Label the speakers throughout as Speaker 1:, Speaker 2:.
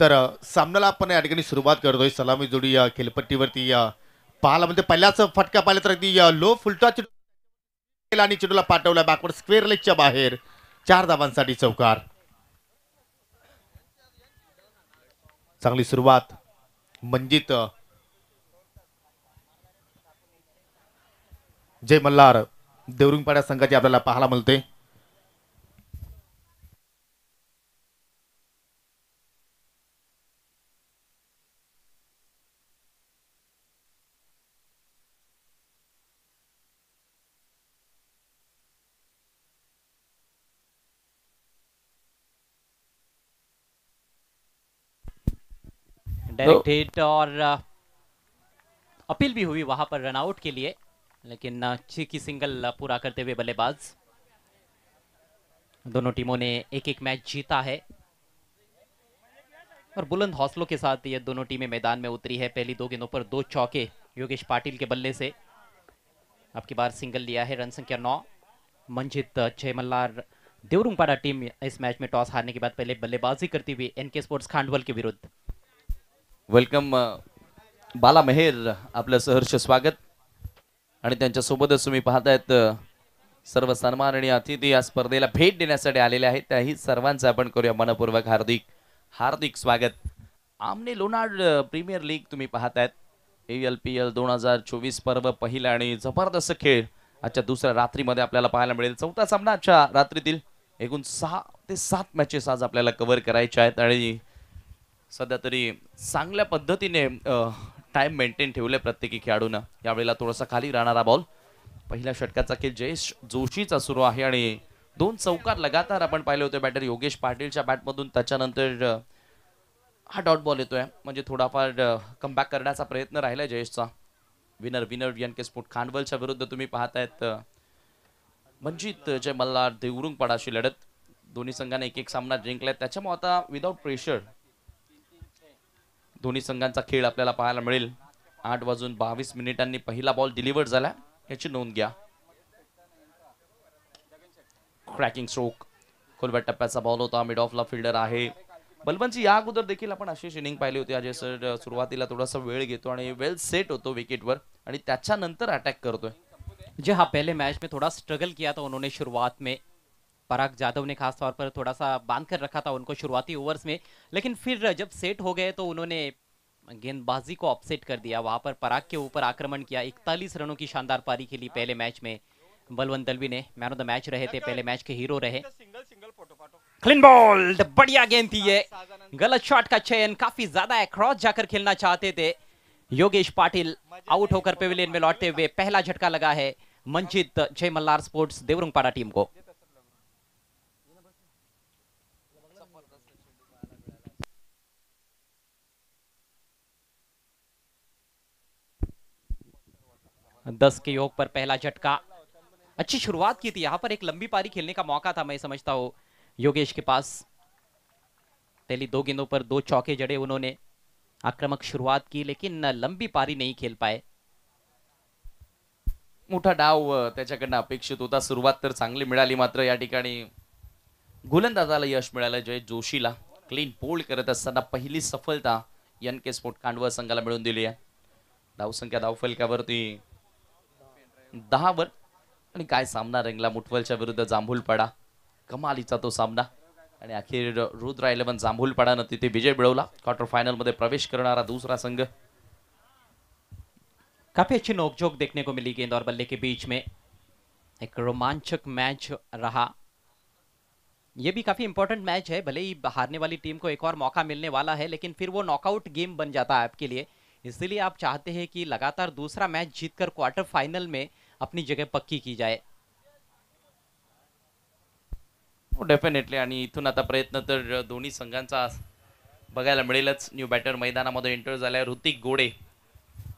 Speaker 1: तर सामन्याला आपण या ठिकाणी सुरुवात करतोय सलामी जोडी या खेलपट्टीवरती या पाहायला म्हणजे पहिल्याच फटका पाहिला तर अगदी लो फुलटा चिडूला आणि चिडूला पाठवला बॅकवर्ड स्क्वेअर लेगच्या बाहेर चार धावांसाठी चौकार चांगली सुरुवात मंजित जय मल्हार देवरुंगपाड्या संघाची आपल्याला पाहायला मिळते
Speaker 2: डायरेक्ट तो हिट और uh, अपील भी हुई वहां पर रनआउट के लिए लेकिन चीकी uh, सिंगल uh, पूरा करते हुए बल्लेबाज दोनों टीमों ने एक एक मैच जीता है और बुलंद हौसलों के साथ ये दोनों टीमें मैदान में उतरी है पहली दो गेंदों पर दो चौके योगेश पाटिल के बल्ले से आपकी बार सिंगल लिया है रन संख्या नौ मंजित जयमल्लार देवरुंगपाड़ा टीम इस मैच में टॉस हारने के बाद पहले बल्लेबाजी करती हुई एनके स्पोर्ट्स खांडवल के विरुद्ध
Speaker 1: वेलकम uh, बाला मेहेर आपलं सहर्ष स्वागत आणि त्यांच्यासोबतच तुम्ही पाहतायत uh, सर्व सन्मान आणि अतिथी या स्पर्धेला भेट देण्यासाठी आलेले आहेत त्याही सर्वांचं आपण करूया मनपूर्वक हार्दिक हार्दिक स्वागत आमने लोणार्ड uh, प्रीमियर लीग तुम्ही पाहतायत ए एल पी एल दोन हजार चोवीस पर्व पहिला आणि जबरदस्त खेळ आजच्या दुसऱ्या रात्रीमध्ये आपल्याला पाहायला मिळेल चौथा सामना आजच्या रात्रीतील एकूण सहा ते सात मॅचेस आज आपल्याला कव्हर करायच्या आहेत आणि सध्या तरी चांगल्या पद्धतीने टाइम मेंटेन ठेवले प्रत्येकी खेळाडूनं यावेळेला थोडासा खाली राहणारा बॉल पहिल्या षटकाचा खेळ जयेश जोशीचा सुरू आहे आणि दोन चौकार लगातार आपण पाहिले होते बॅटर योगेश पाटीलच्या बॅटमधून त्याच्यानंतर हा डॉट बॉल येतोय म्हणजे थोडाफार कमबॅक करण्याचा प्रयत्न राहिला जयेशचा winner winner N K sport खानवलच्या विरुद्ध तुम्ही पाहतायत मंजित जय मल्हार देवरुंग पडाशी लढत दोन्ही संघाने एक एक सामना जिंकलाय त्याच्यामुळे आता विदाऊट प्रेशर दोन्ही संघांचा खेळ आपल्याला पाहायला मिळेल आठ वाजून बावीस मिनिटांनी पहिला बॉल डिलिव्हर्ड झाला याची नोंद घ्या क्रॅकिंग स्ट्रोक खोलव्या टप्प्याचा बॉल होता मिड ऑफला फिल्डर आहे बलबनची या अगोदर देखील आपण अशी इनिंग पाहिली होती अजय सर सुरुवातीला थोडासा वेळ घेतो आणि वेल सेट होतो
Speaker 2: विकेटवर आणि त्याच्यानंतर अटॅक करतोय जी हा पहिले मॅच में थोड़ा स्ट्रगल किया था उन्होंने शुरुआत में पराग जाधव ने खासतौर पर थोड़ा सा बांध कर रखा था उनको शुरुआती ओवर्स में लेकिन फिर जब सेट हो गए तो उन्होंने गेंदबाजी को अपसेट कर दिया वहां पर पराग के ऊपर आक्रमण किया इकतालीस रनों की शानदार पारी खेली पहले मैच में बलवंत दलवी ने मैन ऑफ द मैच रहे थे पहले मैच के हीरो रहे क्लीन बॉल बढ़िया गेंद थी ये गलत शॉट का चयन काफी ज्यादा क्रॉस जाकर खेलना चाहते थे योगेश पाटिल आउट होकर पेविलियन में लौटते हुए पहला झटका लगा है मंचित जय मल्लार स्पोर्ट्स देवरुंगपाड़ा टीम को दस के योग पर पहला झटका अच्छी शुरुआत की थी यहां पर एक लंबी पारी खेलने का मौका था मैं समझता हूं योगेश के पास पहली दो गेंदों पर दो चौके जड़े उन्होंने आक्रामक शुरुआत की लेकिन लंबी पारी नहीं खेल पाए मोठा डाव त्याच्याकडनं अपेक्षित होता सुरुवात तर चांगली
Speaker 1: मिळाली मात्र या ठिकाणी गोलंदाजाला यश मिळालं जय जोशीला क्लीन बोल्ड करत असताना पहिली सफलता एन के स्पोर्ट कांडवा संघाला मिळून दिली आहे धावसंख्या धावफलकावरती दहावर आणि काय सामना रंगला मुठवल विरुद्ध जांभूलपाडा कमाली तो सामना आणि अखेर रुद्र इलेव्हन जांभूलपाडानं
Speaker 2: तिथे विजय मिलवला क्वार्टर फाइनल मध्य प्रवेश करना दूसरा संघ काफी अच्छी नोकझोंक देखने को मिली गेंद और बल्ले के बीच में एक रोमांचक मैच रहा यह भी काफी इंपॉर्टेंट मैच है भले ही हारने वाली टीम को एक और मौका मिलने वाला है लेकिन फिर वो नॉकआउट गेम बन जाता है आपके लिए इसलिए आप चाहते हैं कि लगातार दूसरा मैच जीतकर क्वार्टर फाइनल में अपनी जगह पक्की की जाए
Speaker 1: डेफिनेटली हो, आणि इथून आता प्रयत्न तर दोन्ही संघांचा बघायला मिळेलच न्यू बॅटर मैदानामध्ये एंटर झाल्या ऋतिक गोडे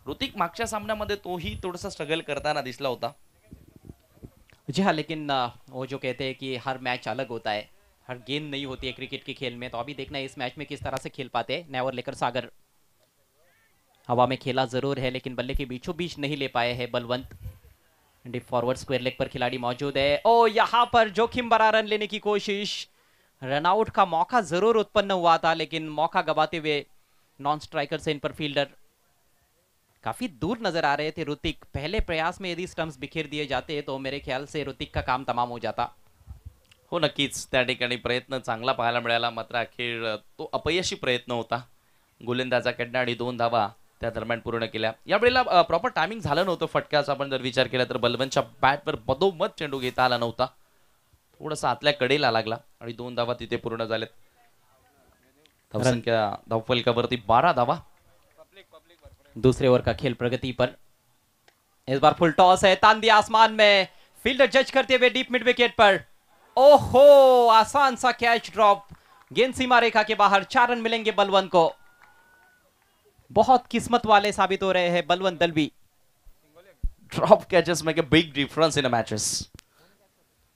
Speaker 1: ऋतिक मागच्या
Speaker 2: सामन्यामध्ये तोही थोडासा स्ट्रगल करताना दिसला होता जी हा लेकिन वो जो कहते हैं कि हर मैच अलग होता है हर गेंद नहीं होती है क्रिकेट के खेल में तो अभी देखना है इस मैच में किस तरह से खेल पाते हैं नेवर लेकर सागर हवा में खेला जरूर है लेकिन बल्ले के बीचों बीच नहीं ले पाए हैं Balwant deep forward square leg पर खिलाड़ी मौजूद है ओ यहां पर जोखिम बरा रन लेने की कोशिश रनआउट का मौका जरूर उत्पन्न हुआ था लेकिन मौका गवाते हुए नॉन स्ट्राइकर से इन पर फील्डर काफी दूर नजर आ रहे थे ऋतिक पहले प्रयास में यदि स्टम्प्स बिखेर दिए जाते तो मेरे ख्याल से ऋतिक का काम तमाम हो जाता
Speaker 1: हो नक्की प्रयत्न चांगला पहाय मिला मात्र अखेर तो अपयशी प्रयत्न होता गोलंदाजाकडनं आणि दोन धावा त्या पूर्ण केल्या प्रॉपर टायमिंग झालं नव्हतं जर विचार केला तर बलवनच्या बॅटवर बदोमत चेंडू घेता आला नव्हता थोडासा आतल्या कडेला लागला दोन धावा तिथे पूर्ण झाल्यात
Speaker 2: धावसंख्या धावफलकावरती बारा धावा दूसरे ओवर का खेल प्रगति पर इस बार फुल टॉस है तांदी आसमान में फील्डर जज करते हुए डीप मिड विकेट पर ओहो आसान सा कैच ड्रॉप गेंद सीमा रेखा के बाहर चार रन मिलेंगे बलवंत को बहुत किस्मत वाले साबित हो रहे हैं Balwant Dalvi drop catches make a big difference in a matches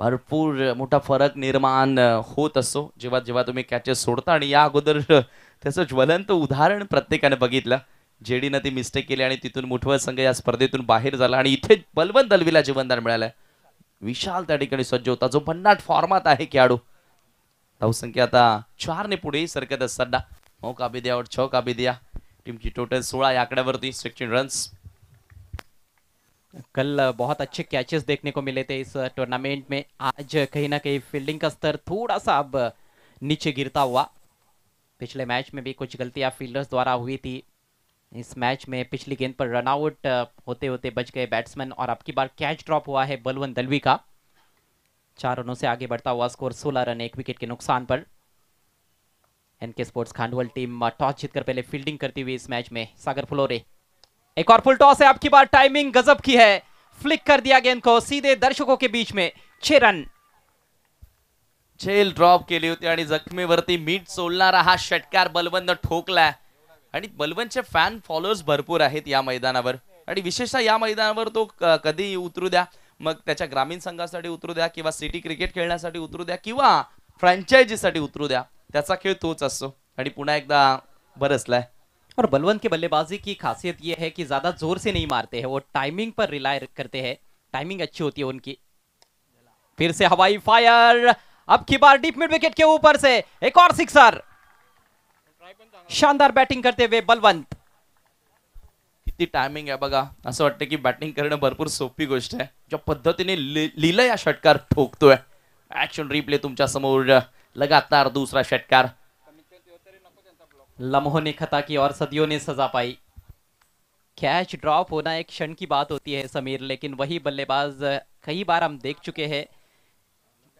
Speaker 1: भरपूर मोठा फरक निर्माण होत असतो जेव्हा जेव्हा तुम्ही कॅचेस सोडता आणि या अगोदर त्याचं ज्वलंत उदाहरण प्रत्येकाने बघितलं जेडीनं ती मिस्टेक केली आणि तिथून मुठवळ संघ या स्पर्धेतून बाहेर झाला आणि इथे बलवंत दलवीला जीवनदान मिळालं विशाल त्या ठिकाणी सज्ज होता जो भन्नाट फॉर्मात आहे खेळाडू धावसंख्या आता चारने पुढे सरकत असताना मौका भी द्या और भी टीम की टोटल सोलह या आकड्यावरती सचिन रन्स
Speaker 2: कल बहुत अच्छे कैचेस देखने को मिले थे इस टूर्नामेंट में आज कहीं ना कहीं फील्डिंग का स्तर थोड़ा सा अब नीचे गिरता हुआ पिछले मैच में भी कुछ गलतियां फील्डर्स द्वारा हुई थी इस मैच में पिछली गेंद पर रनआउट होते होते बच गए बैट्समैन और अब की बार कैच ड्रॉप हुआ है बलवंत दलवी का चार रनों से आगे बढ़ता हुआ स्कोर सोलह रन एक विकेट के नुकसान पर NK sports Khandval team toss जीतकर पहले फील्डिंग करती हुई इस मैच में सागर फुलोरे एक और फुल टॉस है आपकी बार टाइमिंग गजब की है फ्लिक कर दिया गेंद को सीधे दर्शकों के बीच में छे रन
Speaker 1: छेल ड्रॉप केली होती आणि वरती मीठ सोलणारा हा षटकार बलवंत ठोकला आणि बलवंतचे फॅन फॉलोअर्स भरपूर आहेत या मैदानावर आणि विशेषतः या मैदानावर तो कधी उतरू द्या मग त्याच्या ग्रामीण संघासाठी उतरू द्या किंवा सिटी क्रिकेट खेळण्यासाठी उतरू द्या किंवा फ्रँचायझीसाठी उतरू द्या त्याचा खेळ तोच असतो आणि
Speaker 2: पुन्हा एकदा बरसलाय और बलवंत के बल्लेबाजी की खासियत ये है कि ज्यादा जोर से नहीं मारते है वो टाइमिंग पर रिलाय करते है टाइमिंग अच्छी होती है उनकी फिर से हवाई फायर अब की बार डीप मिड विकेट के ऊपर से एक और सिक्सर शानदार बैटिंग करते हुए बलवंत किती टाइमिंग आहे बघा
Speaker 1: असं वाटतं की बॅटिंग करणं भरपूर सोपी गोष्ट आहे ज्या पद्धतीने लिहिलं या षटकार ठोकतोय
Speaker 2: ऍक्शन रिप्ले तुमच्या समोर लगातार दूसरा षटकार लम्हों ने खता की और सदियों ने सजा पाई कैच ड्रॉप होना एक क्षण की बात होती है समीर लेकिन वही बल्लेबाज कई बार हम देख चुके हैं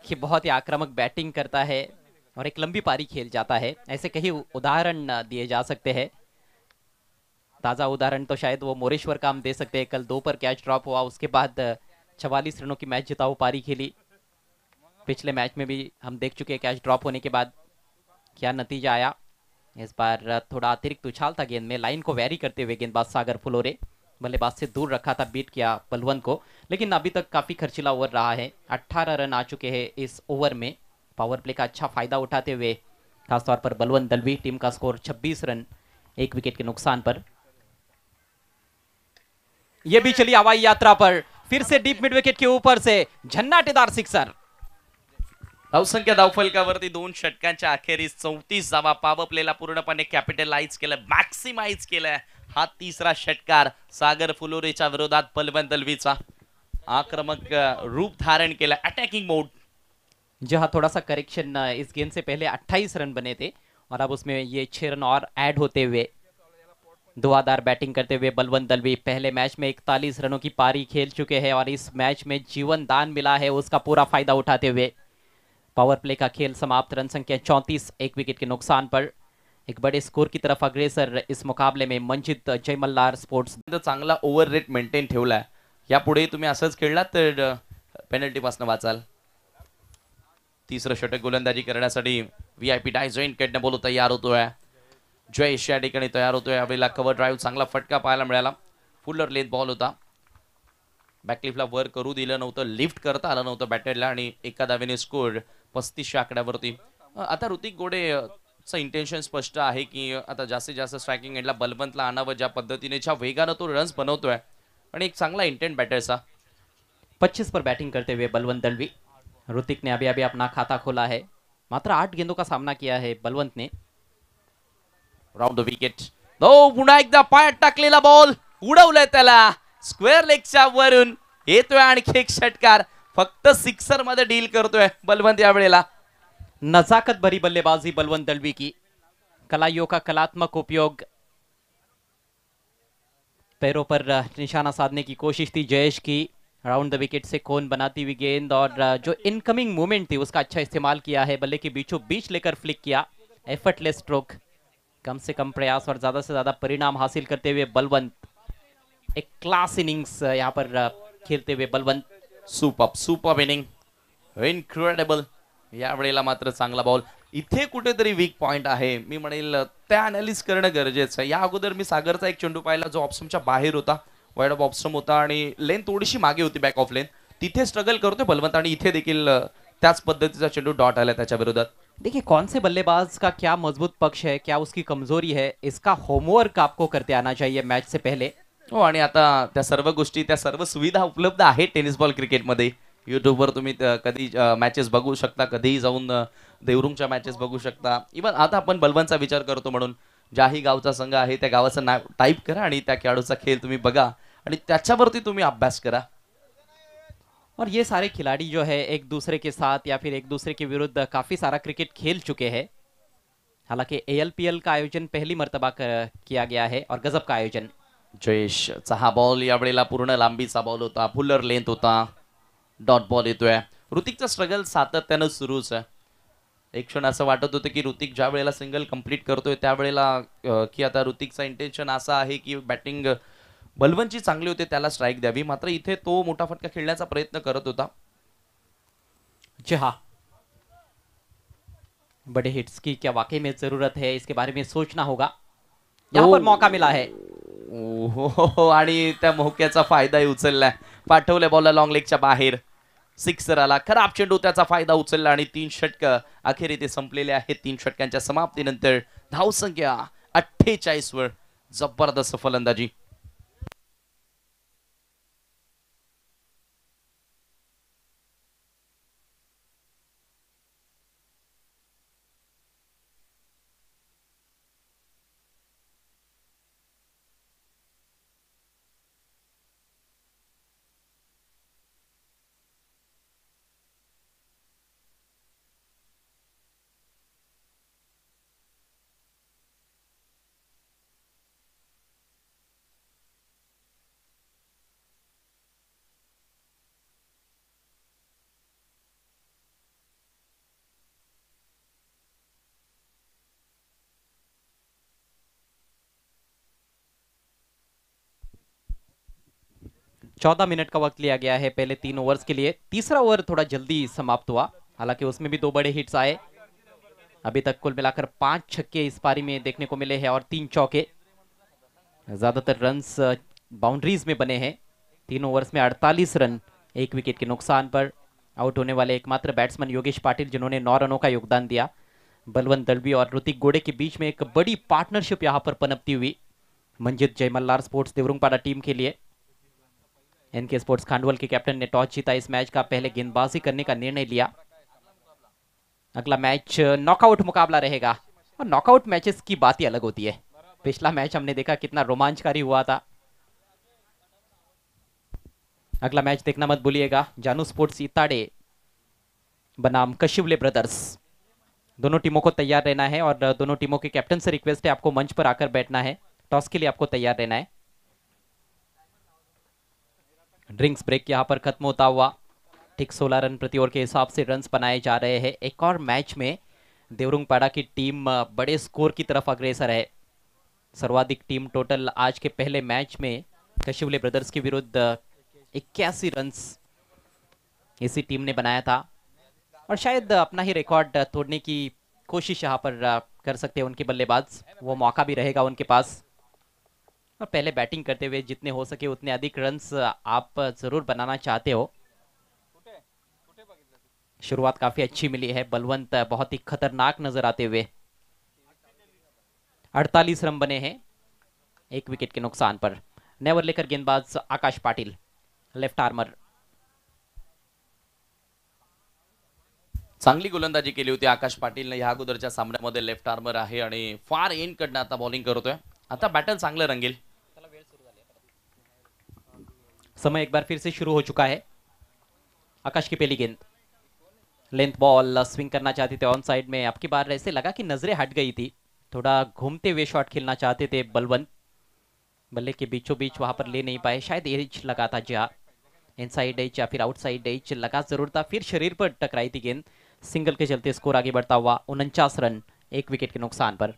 Speaker 2: कि बहुत ही आक्रामक बैटिंग करता है और एक लंबी पारी खेल जाता है ऐसे कई उदाहरण दिए जा सकते हैं ताज़ा उदाहरण तो शायद वो मोरेश्वर काम दे सकते हैं कल दो पर कैच ड्रॉप हुआ उसके बाद चवालीस रनों की मैच जिताओ पारी खेली पिछले मैच में भी हम देख चुके हैं कैच ड्रॉप होने के बाद क्या नतीजा आया इस बार थोड़ा अतिरिक्त उछाल था गेंद में लाइन को वैरी करते हुए गेंदबाज सागर फुलोरे बल्लेबाज से दूर रखा था बीट किया बलवंत को लेकिन अभी तक काफ़ी खर्चीला ओवर रहा है अट्ठारह रन आ चुके हैं इस ओवर में पावर प्ले का अच्छा फायदा उठाते हुए खासतौर पर बलवंत दलवी टीम का स्कोर छब्बीस रन एक विकेट के नुकसान पर यह भी चली हवाई यात्रा पर फिर से डीप मिड विकेट के ऊपर से झन्नाटेदार सिक्सर
Speaker 1: धावसंख्या धावफलकावरती दोन षटकांच्या अखेरीस चौतीस धावा पावपलेला पूर्णपणे कॅपिटलाइज केलं मॅक्सिमाइज केलंय हा तिसरा षटकार सागर फुलोरेच्या विरोधात बलवंत दलवीचा आक्रमक रूप धारण केला अटॅकिंग मोड
Speaker 2: जहां हा थोडासा करेक्शन इस गेम से पहले 28 रन बने थे और अब उसमें ये छह रन और ऐड होते हुए दुआदार बैटिंग करते हुए बलवंत दलवी पहले मैच में इकतालीस रनों की पारी खेल चुके हैं और इस मैच में जीवन दान मिला है उसका पूरा फायदा उठाते हुए पावर प्ले का खेल समाप्त रन संख्या चौंतीस एक विकेट के नुकसान पर एक बड़े स्कोर की तरफ अग्रेसर इस मुकाबले में मंजित जयमल्लार स्पोर्ट्स चांगला ओवर
Speaker 1: रेट मेंटेन ठेवला आहे यापुढे तुम्ही असंच खेळलात तर पेनल्टीपासून वाचाल तिसरं षटक गोलंदाजी करण्यासाठी व्ही आय पी डाय जॉईंट केटने बोलू तयार होतोय जयेश या ठिकाणी तयार होतोय यावेळेला कवर ड्राईव्ह चांगला फटका पाहायला मिळाला फुलर लेथ बॉल होता बॅकलिफला वर करू दिलं नव्हतं लिफ्ट करता आलं नव्हतं बॅटरला आणि एका दावेने स्कोर पस्तीसशे आकड्यावरती आता ऋतिक गोडे चं इंटेन्शन स्पष्ट आहे की आता जास्तीत जास्त स्ट्रायकिंग एंडला बलबंतला आणावं ज्या पद्धतीने ज्या वेगानं तो रन्स बनवतोय
Speaker 2: आणि एक चांगला इंटेंट बॅटरचा पच्चीस पर बॅटिंग करते हुए बलवंत दलवी ऋतिक ने अभी अभी अपना खाता खोला आहे मात्र आठ गेंदों का सामना किया है बलवंत ने राउंड द विकेट दो पुन्हा एकदा पायात टाकलेला बॉल उडवलाय त्याला
Speaker 1: स्क्वेअर लेगच्या वरून येतोय आणखी एक षटकार फक्त सिक्सर मध्य डील
Speaker 2: करते बलवंत नजाकत भरी बल्लेबाजी बलवंत दलवी की कलाइयों का कलात्मक उपयोग पैरों पर निशाना साधने की कोशिश थी जयेश की राउंड द विकेट से कौन बनाती हुई गेंद और जो इनकमिंग मूवमेंट थी उसका अच्छा इस्तेमाल किया है बल्ले के बीचों बीच लेकर फ्लिक किया एफर्टलेस स्ट्रोक कम से कम प्रयास और ज्यादा से ज्यादा परिणाम हासिल करते हुए बलवंत एक क्लास इनिंग्स यहाँ पर खेलते हुए बलवंत सुपर सुपअप इनिंग
Speaker 1: या यावेळेला मात्र चांगला बॉल इथे कुठेतरी वीक पॉइंट आहे मी म्हणेल त्या अनालिस करणं गरजेचं आहे या अगोदर मी सागरचा एक चेंडू पाहिला जो ऑप्शनच्या बाहेर होता वाईड ऑफ ऑप्शन होता आणि लेन थोडीशी मागे होती बॅक ऑफ लेन तिथे स्ट्रगल करतोय बलवंत आणि इथे देखील
Speaker 2: त्याच पद्धतीचा चेंडू डॉट आला त्याच्या विरोधात देखिए कौन से बल्लेबाज का क्या मजबूत पक्ष है क्या उसकी कमजोरी है इसका होमवर्क आपको करते आना चाहिए मैच से पहले हो आणि आता
Speaker 1: त्या सर्व गोष्टी त्या सर्व सुविधा उपलब्ध आहेत टेनिस बॉल क्रिकेटमध्ये युट्यूबवर तुम्ही कधी मॅचेस बघू शकता कधीही जाऊन देवरूमच्या मॅचेस बघू शकता इवन आता आपण बलवनचा विचार करतो म्हणून ज्याही गावचा संघ आहे त्या गावाचं नाव टाईप करा आणि त्या खेळाडूचा खेळ तुम्ही बघा आणि त्याच्यावरती तुम्ही अभ्यास करा
Speaker 2: और ये सारे खिलाड़ी जो है एक दूसरे के साथ या फिर एक दूसरे के विरुद्ध काफ़ी सारा क्रिकेट खेल चुके हैं हालांकि एएलपीएल का आयोजन पहली मरतबा किया गया है और गज़ब का आयोजन
Speaker 1: जयेशचा हा
Speaker 2: बॉल या वेळेला पूर्ण लांबीचा बॉल होता फुलर लेंथ होता डॉट बॉल येतोय ऋतिकचा स्ट्रगल
Speaker 1: सातत्यानं सुरूच आहे एक क्षण असं वाटत होतं की ऋतिक ज्या वेळेला सिंगल कम्प्लीट करतोय त्यावेळेला की आता ऋतिकचा इंटेन्शन असा आहे की बॅटिंग बलवनची चांगली होते त्याला स्ट्राईक द्यावी मात्र इथे तो मोठा फटका खेळण्याचा प्रयत्न करत होता
Speaker 2: जहा बड़े हिट्स की क्या वाकई में जरूरत है इसके बारे में सोचना होगा यहां पर मौका मिला है हो आणि त्या
Speaker 1: मोक्याचा फायदाही उचलला पाठवल्या बॉल लॉंग लेगच्या बाहेर सिक्सर आला खराब चेंडू त्याचा फायदा उचलला आणि तीन षटक अखेर ते संपलेले आहेत तीन षटकांच्या समाप्तीनंतर धावसंख्या अठ्ठेचाळीस वर जबरदस्त फलंदाजी
Speaker 2: चौदह मिनट का वक्त लिया गया है पहले तीन ओवर्स के लिए तीसरा ओवर थोड़ा जल्दी समाप्त हुआ हालांकि उसमें भी दो बड़े हिट्स आए अभी तक कुल मिलाकर पांच छक्के इस पारी में देखने को मिले हैं और तीन चौके ज्यादातर रन बाउंड्रीज में बने हैं तीन ओवर्स में 48 रन एक विकेट के नुकसान पर आउट होने वाले एकमात्र बैट्समैन योगेश पाटिल जिन्होंने नौ रनों का योगदान दिया बलवंत दलवी और ऋतिक गोडे के बीच में एक बड़ी पार्टनरशिप यहाँ पर पनपती हुई मंजित जयमल्लार स्पोर्ट्स देवरुंगपाड़ा टीम के लिए एनके स्पोर्ट्स खांडवल के कैप्टन ने टॉस जीता इस मैच का पहले गेंदबाजी करने का निर्णय लिया अगला मैच नॉकआउट मुकाबला रहेगा और नॉकआउट मैचेस की बात ही अलग होती है पिछला मैच हमने देखा कितना रोमांचकारी हुआ था अगला मैच देखना मत भूलिएगा जानू स्पोर्ट्स इताड़े बनाम कशिवले ब्रदर्स दोनों टीमों को तैयार रहना है और दोनों टीमों के कैप्टन से रिक्वेस्ट है आपको मंच पर आकर बैठना है टॉस के लिए आपको तैयार रहना है ड्रिंक्स ब्रेक यहाँ पर खत्म होता हुआ ठीक 16 रन प्रति ओवर के हिसाब से रन बनाए जा रहे हैं एक और मैच में पाड़ा की टीम बड़े स्कोर की तरफ अग्रेसर है सर्वाधिक टीम टोटल आज के पहले मैच में कशिवले ब्रदर्स के विरुद्ध इक्यासी रन इसी टीम ने बनाया था और शायद अपना ही रिकॉर्ड तोड़ने की कोशिश यहाँ पर कर सकते हैं उनके बल्लेबाज वो मौका भी रहेगा उनके पास और पहले बैटिंग करते हुए जितने हो सके उतने अधिक रन आप जरूर बनाना चाहते हो शुरुआत काफी अच्छी मिली है बलवंत बहुत ही खतरनाक नजर आते हुए 48 रन बने हैं एक विकेट के नुकसान पर नेवर लेकर गेंदबाज आकाश पाटिल लेफ्ट आर्मर
Speaker 1: चांगली गोलंदाजी केली होती आकाश पाटिल ने अगोदर सामन्यामध्ये लेफ्ट आर्मर है आणि फार
Speaker 2: एंड कडनं आता बॉलिंग करतोय आता बॅटल चांगलं रंगेल समय एक बार फिर से शुरू हो चुका है आकाश की पहली गेंद लेंथ बॉल स्विंग करना चाहते थे ऑन साइड में आपकी बार ऐसे लगा कि नजरें हट गई थी थोड़ा घूमते हुए शॉट खेलना चाहते थे बलवंत बल्ले के बीचों बीच वहां पर ले नहीं पाए शायद एज लगा था जहा इन साइड एच या फिर आउटसाइड एच लगा जरूर था फिर शरीर पर टकराई थी गेंद सिंगल के चलते स्कोर आगे बढ़ता हुआ उनचास रन एक विकेट के नुकसान पर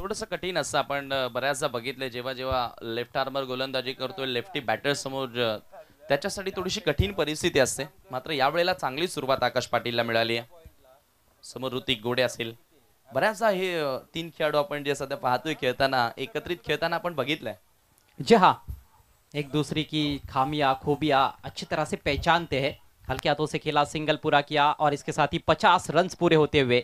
Speaker 1: थोडस कठीण असतं आपण बऱ्याचदा बघितलंय जेव्हा जेव्हा लेफ्ट आर्मर गोलंदाजी करतोय लेफ्टी बॅटर समोर त्याच्यासाठी थोडीशी कठीण परिस्थिती असते मात्र यावेळेला चांगली सुरुवात आकाश पाटीलला मिळाली आहे समोर ऋतिक गोडे असेल बऱ्याचदा हे तीन खेळाडू आपण जे सध्या पाहतोय खेळताना एकत्रित खेळताना आपण बघितलंय जे हा
Speaker 2: एक दुसरी की खामिया खोबिया अच्छी तरह से पहचानते हैं हल्के हाथों से खेला सिंगल पूरा किया और इसके साथ ही पचास रन पूरे होते हुए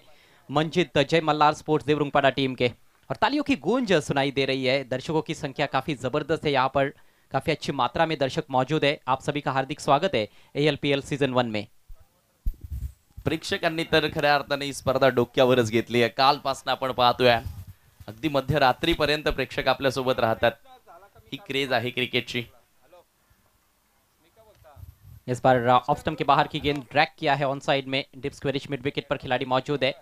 Speaker 2: मंजित जय मल्लार स्पोर्ट्स देवरुंगपाड़ा टीम के और तालियों की गूंज सुनाई दे रही है दर्शकों की संख्या काफी जबरदस्त है यहाँ पर काफी अच्छी मात्रा में दर्शक मौजूद है आप सभी का हार्दिक स्वागत है ए सीजन वन में प्रेक्षक
Speaker 1: तर खऱ्या स्पर्धा डोक है आहे कालपासून अगर मध्य अगदी प्रेक्षक अपने सोबत रह क्रेज
Speaker 2: क्रिकेट ची इस बार ऑफ स्टम के बाहर की गेंद ड्रैग किया है ऑन साइड में डिप्स मिड विकेट पर खिलाड़ी मौजूद है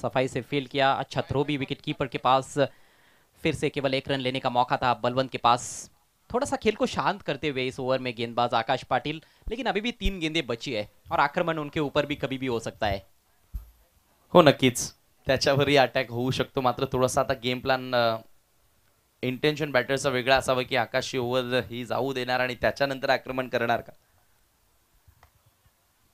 Speaker 2: सफाई से फील किया अच्छा थ्रो भी विकेट कीपर के पास फिर से केवल एक रन लेने का मौका था बलवंत के पास थोड़ा सा खेल को शांत करते हुए इस ओवर में गेंदबाज आकाश पाटिल लेकिन अभी भी तीन गेंदे बची है और आक्रमण उनके ऊपर भी कभी भी हो सकता है
Speaker 1: हो नक्कीच ही अटॅक होऊ शकतो मात्र थोडासा आता गेम प्लॅन इंटेन्शन बॅटरचा वेगळा असावा की
Speaker 2: आकाशी ओवर ही जाऊ देणार आणि त्याच्यानंतर आक्रमण करणार का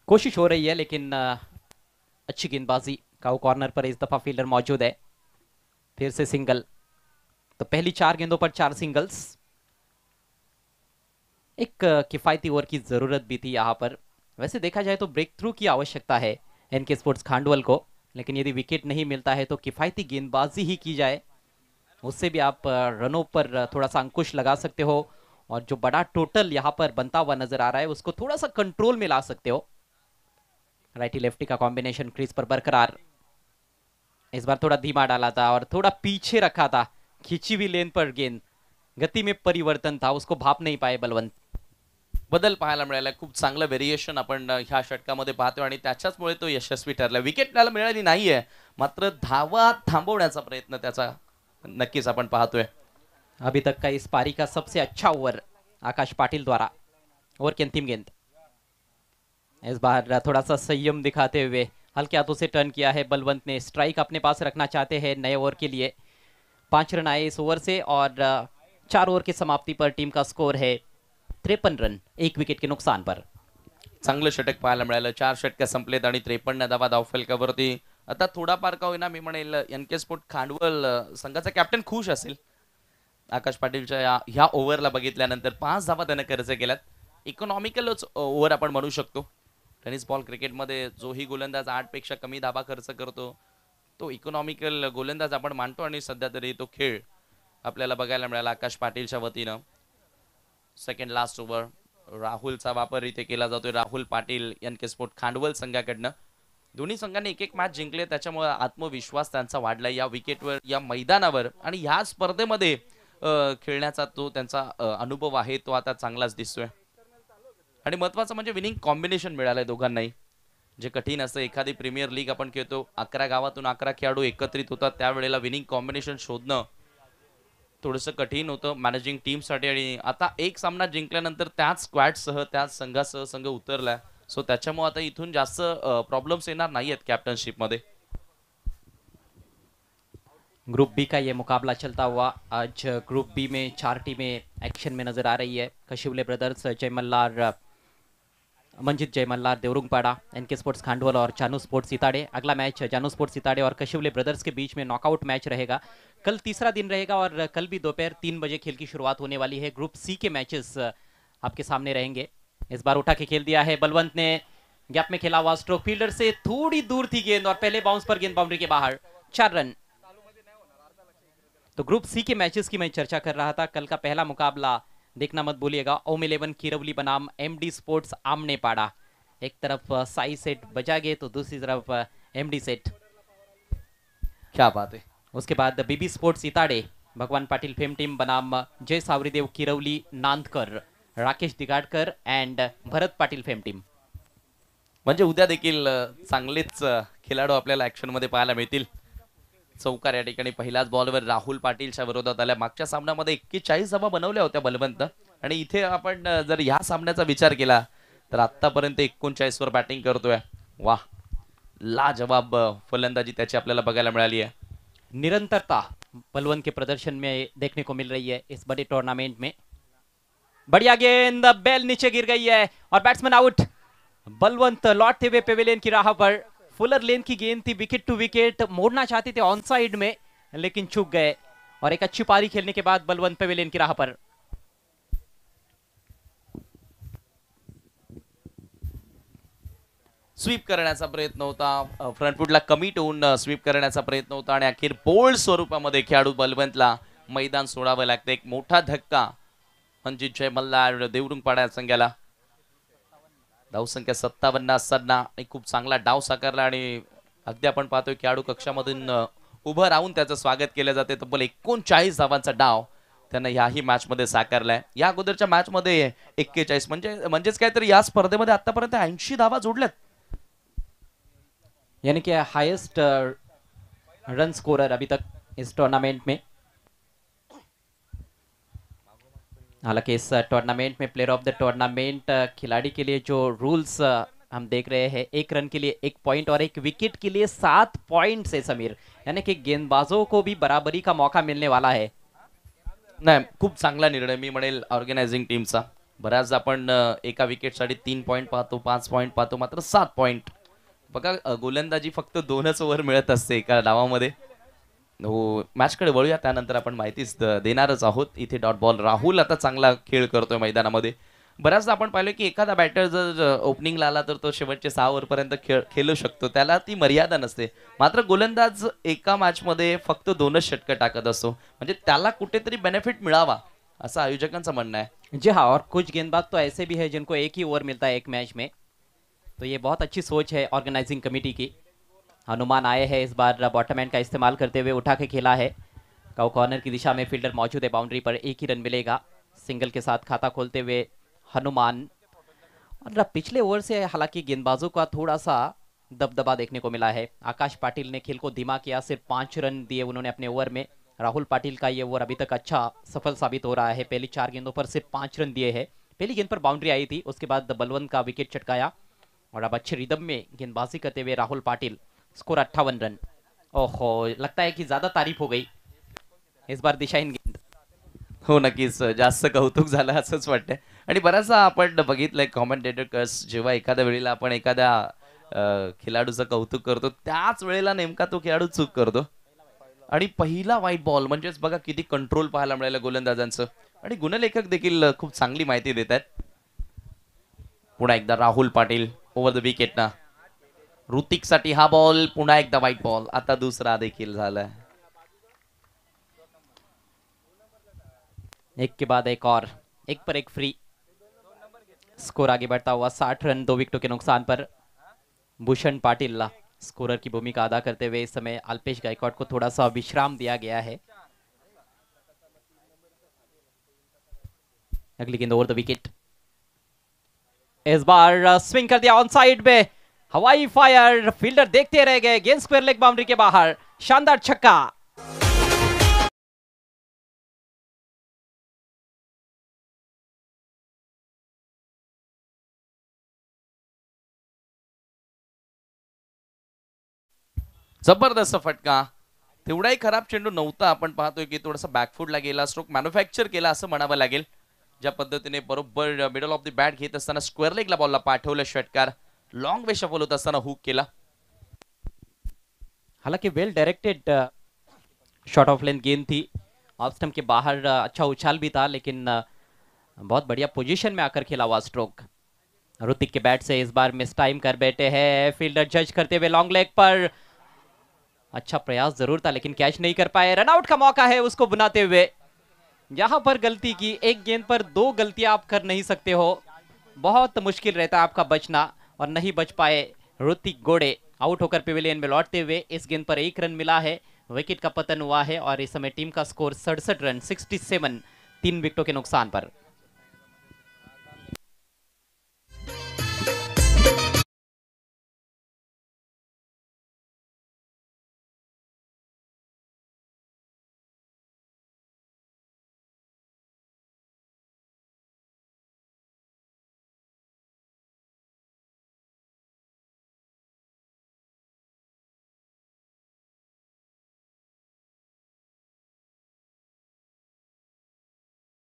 Speaker 2: कोशिश हो रही है लेकिन अच्छी गेंदबाजी काउ कॉर्नर पर इस दफा फील्डर मौजूद है फिर से सिंगल तो पहली चार गेंदों पर चार सिंगल्स एक किफ़ायती ओवर की ज़रूरत भी थी यहां पर वैसे देखा जाए तो ब्रेक थ्रू की आवश्यकता है एनके स्पोर्ट्स खांडवल को लेकिन यदि विकेट नहीं मिलता है तो किफ़ायती गेंदबाजी ही की जाए उससे भी आप रनों पर थोड़ा सा अंकुश लगा सकते हो और जो बड़ा टोटल यहाँ पर बनता हुआ नजर आ रहा है उसको थोड़ा सा कंट्रोल में ला सकते हो राइटी लेफ्टी का कॉम्बिनेशन क्रीज पर बरकरार इस बार थोड़ा धीमा डाला था और थोड़ा पीछे रखा था खींची हुई लेन पर गेंद गति में परिवर्तन था उसको भाप नाही पाए बलवंत बदल पाहायला मिळाला खूप चांगलं वेरिएशन आपण ह्या
Speaker 1: षटकामध्ये पाहतो आणि त्याच्याचमुळे तो यशस्वी ठरला विकेट मिला मिळाली नाहीये मात्र धावा
Speaker 2: थांबवण्याचा प्रयत्न त्याचा नक्कीच आपण पाहतोय अभी तक का इस पारी का सबसे अच्छा ओवर आकाश पाटिल द्वारा ओवर की अंतिम गेंद इस बार थोड़ा सा संयम दिखाते हुए हल्के हाथों से टर्न किया है बलवंत ने स्ट्राइक अपने पास रखना चाहते हैं नए ओवर के लिए पांच रन आए इस ओवर से और चार ओवर की समाप्ति पर टीम का स्कोर है त्रेपन्न रन एक विकेट के नुकसान पर चांगले षटक पाहायला
Speaker 1: मिळालं चार षटक संपलेत आणि त्रेपन्न धावा धावफलकावरती आता थोडाफार का होईना मी म्हणेल एन के स्पोर्ट खांडवल संघाचा कॅप्टन खुश असेल आकाश पाटीलच्या या ह्या ओव्हरला बघितल्यानंतर पाच धावा त्यानं कर्ज केल्यात इकॉनॉमिकलच ओव्हर आपण म्हणू शकतो टेनिस बॉल क्रिकेटमध्ये जोही गोलंदाज आठपेक्षा कमी दाबा खर्च करतो तो इकॉनॉमिकल गोलंदाज आपण मानतो आणि सध्या तरी तो खेळ आपल्याला बघायला मिळाला आकाश पाटीलच्या वतीनं सेकंड लास्ट ओव्हर राहुलचा वापर इथे केला जातोय Rahul Patil N K sport Khandval संघाकडनं दोन्ही संघांनी एक एक मॅच जिंकले त्याच्यामुळे आत्मविश्वास त्यांचा वाढला या विकेटवर या मैदानावर आणि ह्या स्पर्धेमध्ये खेळण्याचा तो त्यांचा अनुभव आहे तो आता चांगलाच दिसतोय आणि महत्वाचं म्हणजे विनिंग कॉम्बिनेशन मिळालंय दोघांनाही जे कठीण असतं एखादी प्रीमियर लीग आपण खेळतो अकरा गावातून अकरा खेळाडू एकत्रित होतात त्यावेळेला विनिंग कॉम्बिनेशन शोधणं थोडंसं कठीण होतं मॅनेजिंग टीमसाठी आणि आता एक सामना जिंकल्यानंतर त्याच स्क्वॅडसह त्याच संघासह संघ उतरला सो त्याच्यामुळे
Speaker 2: आता इथून जास्त
Speaker 1: प्रॉब्लेम्स येणार नाही आहेत कॅप्टनशिपमध्ये
Speaker 2: ग्रुप बी का ये मुकाबला चलता हुआ आज ग्रुप बी में चार टीमें एक्शन में नजर आ रही है Kashivale brothers Jaymallar Manjit Jay Mallar Devrungpada NK sports Khandval और जानू स्पोर्ट्स सिताड़े अगला मैच जानू स्पोर्ट्स सिताड़े और कश्यवले ब्रदर्स के बीच में नॉकआउट मैच रहेगा कल तीसरा दिन रहेगा और कल भी दोपहर तीन बजे खेल की शुरुआत होने वाली है ग्रुप सी के मैचेस आपके सामने रहेंगे इस बार उठा के खेल दिया है बलवंत ने गैप में खेला हुआ स्ट्रोक फील्डर से थोड़ी दूर थी गेंद और पहले बाउंस पर गेंद बाउंड्री के बाहर चार रन तो ग्रुप सी के मैचेस की मैं चर्चा कर रहा था कल का पहला मुकाबला देखना मत बोलिएगा ओम इलेवन किरवली बनाम एमडी स्पोर्ट्स आमने पाड़ा एक तरफ साई सेट बजा गए तो दूसरी तरफ एमडी सेट क्या बात है उसके बाद बीबी स्पोर्ट्स इताड़े भगवान पाटिल फेम टीम बनाम Jay Savaridev Kirvali Nandkar Rakesh Digadkar and Bharat Patil fame team म्हणजे उद्या देखील चांगलेच खेळाडू आपल्याला ऍक्शन मध्ये पाहायला मिळतील
Speaker 1: चौकार या ठिकाणी पहिलाच बॉलवर राहुल पाटीलच्या विरोधात आल्या मागच्या सामन्यामध्ये एक्केचाळीस धावा बनवल्या होत्या बलवंत आणि इथे आपण जर ह्या सामन्याचा विचार केला तर आतापर्यंत एकोणचाळीस वर बॅटिंग करतोय वा लाजवाब फलंदाजी त्याची आपल्याला बघायला मिळाली आहे
Speaker 2: निरंतरता बलवंत के प्रदर्शन मे देखने को मिल रही है इस बड़े टूर्नामेंट में बढ़िया गेंद बेल नीचे गिर गई है और बॅट्समन आउट बलवंत लौटते वे पेवेलियन की राह पर फुलर लेन की गेंद थी विकेट टू विकेट मोड़ना चाहते थे ऑन साइड में लेकिन चुक गए और एक अच्छी पारी खेलने के बाद बलवंत लेन की राह पर
Speaker 1: स्वीप करण्याचा प्रयत्न होता फुटला कमी टोन स्वीप करण्याचा प्रयत्न होता आणि अखेर बोल्ड स्वरूपामध्ये खेळाडू बलवंतला मैदान सोडावं लागतं एक मोठा धक्का म्हणजे जय मल्ला देवरुंग पाड्या संघाला धावसंख्या सत्तावन्न असताना खूप चांगला डाव साकारला आणि अगदी आपण पाहतोय खेळाडू कक्षामधून उभं राहून त्याचं स्वागत केलं जाते तब्बल एकोणचाळीस धावांचा डाव त्यांना याही मॅच मध्ये साकारलाय या अगोदरच्या मॅचमध्ये एक्केचाळीस म्हणजे म्हणजेच काय तर या स्पर्धेमध्ये आतापर्यंत ऐंशी धावा
Speaker 2: जोडल्यात यानी की हायेस्ट रन स्कोरर अभी तक इस टूर्नामेंट में हालांकि इस टूर्नामेंट में प्लेयर ऑफ द टूर्नामेंट खिलाड़ी के लिए जो रूल्स हम देख रहे हैं एक रन के लिए एक पॉइंट और एक विकेट के लिए सात पॉइंट्स है समीर यानी कि गेंदबाजों को भी बराबरी का मौका मिलने वाला है नाही खूप चांगला निर्णय मी म्हणेल
Speaker 1: ऑर्गनायझिंग टीमचा बऱ्याच आपण एका विकेटसाठी तीन पॉइंट पाहतो पाच पॉइंट पाहतो मात्र सात पॉइंट बघा गोलंदाजी फक्त दोनच ओव्हर मिळत असते एका डावामध्ये हो मॅचकडे वळूया त्यानंतर आपण माहितीच देणारच आहोत इथे डॉट बॉल राहुल आता चांगला खेळ करतोय मैदानामध्ये बऱ्याचदा आपण पाहिलो की एखादा बॅटर जर ओपनिंगला आला तर तो शेवटचे सहा ओव्हरपर्यंत खेळ खेळू शकतो त्याला ती मर्यादा नसते मात्र गोलंदाज एका मॅचमध्ये
Speaker 2: फक्त दोनच षटकं टाकत असतो म्हणजे त्याला कुठेतरी बेनिफिट मिळावा असं आयोजकांचं म्हणणं आहे जी हा और कुछ गेंदबाज तो ऐसे भी है जिनको एक ही ओवर मिलता है एक मॅच में तो ये बहुत अच्छी सोच है ऑर्गनायझिंग कमिटी की हनुमान आए हैं इस बार बॉटम एंड का इस्तेमाल करते हुए उठा के खेला है काउ कॉर्नर की दिशा में फील्डर मौजूद है बाउंड्री पर एक ही रन मिलेगा सिंगल के साथ खाता खोलते हुए हनुमान और मतलब पिछले ओवर से हालांकि गेंदबाजों का थोड़ा सा दबदबा देखने को मिला है आकाश पाटिल ने खेल को धीमा किया सिर्फ पांच रन दिए उन्होंने अपने ओवर में राहुल पाटिल का ये ओवर अभी तक अच्छा सफल साबित हो रहा है पहली चार गेंदों पर सिर्फ पांच रन दिए है पहली गेंद पर बाउंड्री आई थी उसके बाद बलवंत का विकेट चटकाया और अब अच्छे रिदम में गेंदबाजी करते हुए राहुल पाटिल स्कोर अट्ठावन रन ओहो लगता है की ज्यादा तारीफ हो गई इस बार दिशाहीन गेंद
Speaker 1: हो नक्कीच जास्त कौतुक झालं असंच वाटतंय आणि बराचसा आपण बघितलंय कॉमेंटेटर कस जेव्हा एखाद्या वेळेला आपण एखाद्या खेळाडूचं कौतुक करतो त्याच वेळेला नेमका तो खेळाडू चूक करतो आणि पहिला वाईट बॉल म्हणजेच बघा किती कंट्रोल पाहायला मिळालं गोलंदाजांचं आणि गुणलेखक देखील खूप चांगली माहिती देत आहेत पुन्हा एकदा Rahul Patil over the wicket ना ऋतिक सा हा बॉल पुनः एक वाइट बॉल आता दुसरा देखी
Speaker 2: एक के बाद एक और एक पर एक फ्री स्कोर आगे बढ़ता हुआ साठ रन दो विकेटों के नुकसान पर भूषण पाटिल स्कोरर की भूमिका अदा करते हुए इस समय अल्पेश गायकवाड को थोड़ा सा विश्राम दिया गया है अगली गेंद ओवर द विकेट इस बार स्विंग कर दिया ऑन साइड में हवाई फायर फील्डर देखते रह गए गेंद स्क्वायर लेग बाउंड्री के बाहर शानदार छक्का
Speaker 3: जबरदस्त फटका
Speaker 1: तेवढाही खराब चेंडू नव्हता आपण पाहतोय की थोडासा ला गेला स्ट्रोक मॅन्युफॅक्चर केला असं म्हणावं लागेल ज्या पद्धतीने बरोबर मिडल ऑफ द बॅट घेत असताना स्क्वेअर लेगला बॉलला पाठवलं षटकार लॉन्ग
Speaker 2: वे शफल होता असताना हुक केला हालांकि well directed short of length गेंद थी ऑफ स्टम्प के बाहर uh, अच्छा उछाल भी था लेकिन uh, बहुत बढ़िया पोजीशन में आकर खेला हुआ स्ट्रोक ऋतिक के बैट से इस बार मिस टाइम कर बैठे हैं फील्डर जज करते हुए लॉन्ग लेग पर अच्छा प्रयास जरूर था लेकिन कैच नहीं कर पाए रनआउट का मौका है उसको बनाते हुए यहां पर गलती की एक गेंद पर दो गलतियां आप कर नहीं सकते हो बहुत मुश्किल रहता है आपका बचना और नहीं बच पाए ऋतिक गोड़े आउट होकर पवेलियन में लौटते हुए इस गेंद पर एक रन मिला है विकेट का पतन हुआ है और इस समय टीम का स्कोर सड़सठ रन 67 तीन विकेटों के नुकसान पर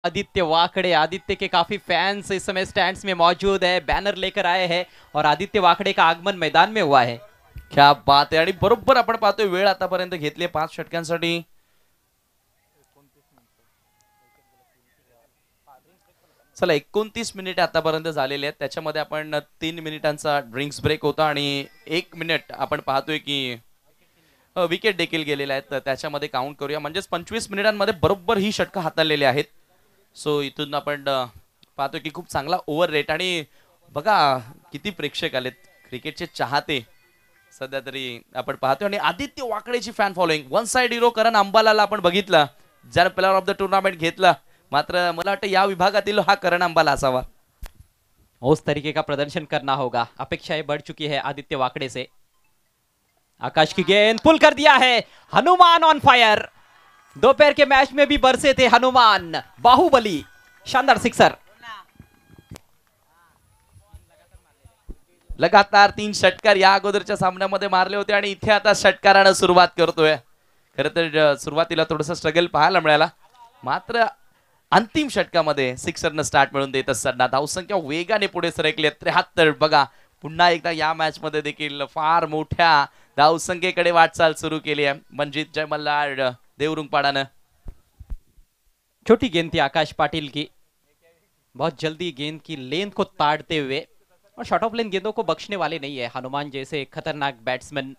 Speaker 3: आदित्य वाकड़े
Speaker 2: आदित्य के काफी फैंस इस समय स्टैंड्स में मौजूद है बैनर लेकर आए हैं और आदित्य वाकड़े का आगमन मैदान में हुआ है क्या बात आहे आणि बरोबर आपण पाहतोय वेळ आतापर्यंत घेतली पाच
Speaker 1: षटकांसाठी चला एकोणतीस मिनिट आतापर्यंत झालेले आहेत त्याच्यामध्ये आपण तीन मिनिटांचा ड्रिंक्स ब्रेक होता आणि एक मिनिट आपण पाहतोय की विकेट देखील गेलेल्या आहेत त्याच्यामध्ये काउंट करूया म्हणजेच पंचवीस मिनिटांमध्ये बरोबर ही षटकं हाताळलेली आहेत सो इथून आपण पाहतो की खूप चांगला ओव्हर रेट आणि बघा किती प्रेक्षक आलेत क्रिकेटचे चाहते सध्या तरी आपण पाहतो आणि आदित्य वाकडेची fan following one side hero Karan अंबालाला आपण बघितलं ज्यानं प्लेअर ऑफ द टुर्नामेंट घेतला मात्र मला वाटतं या
Speaker 2: विभागातील हा करण अंबाला असावा उस तरीके का प्रदर्शन करना होगा अपेक्षाएं बढ़ चुकी है आदित्य वाकड़े से आकाश की गेंद पुल कर दिया है हनुमान ऑन फायर दोपहर के मैच में भी बरसे थे हनुमान बाहुबली शानदार सिक्सर लगातार
Speaker 1: तीन षटकार या अगोदरच्या सामन्यामध्ये मारले होते आणि इथे आता षटकारानं सुरुवात करतोय खरं तर सुरुवातीला थोडस स्ट्रगल पाहायला मिळाला मात्र अंतिम षटकामध्ये सिक्सरनं स्टार्ट मिळून देत असताना धावसंख्या वेगाने पुढे सरकली त्र्याहत्तर बघा पुन्हा एकदा या मॅच मध्ये देखील फार मोठ्या धावसंख्येकडे वाटचाल सुरू केली आहे जय जयमल्लाड
Speaker 2: देवरुंगपाड़ा ने छोटी गेंद थी आकाश पाटिल की बहुत जल्दी गेंद की लेंथ को ताड़ते हुए और शॉर्ट ऑफ लेंथ गेंदों को बख्शने वाले नहीं है हनुमान जैसे खतरनाक बैट्समैन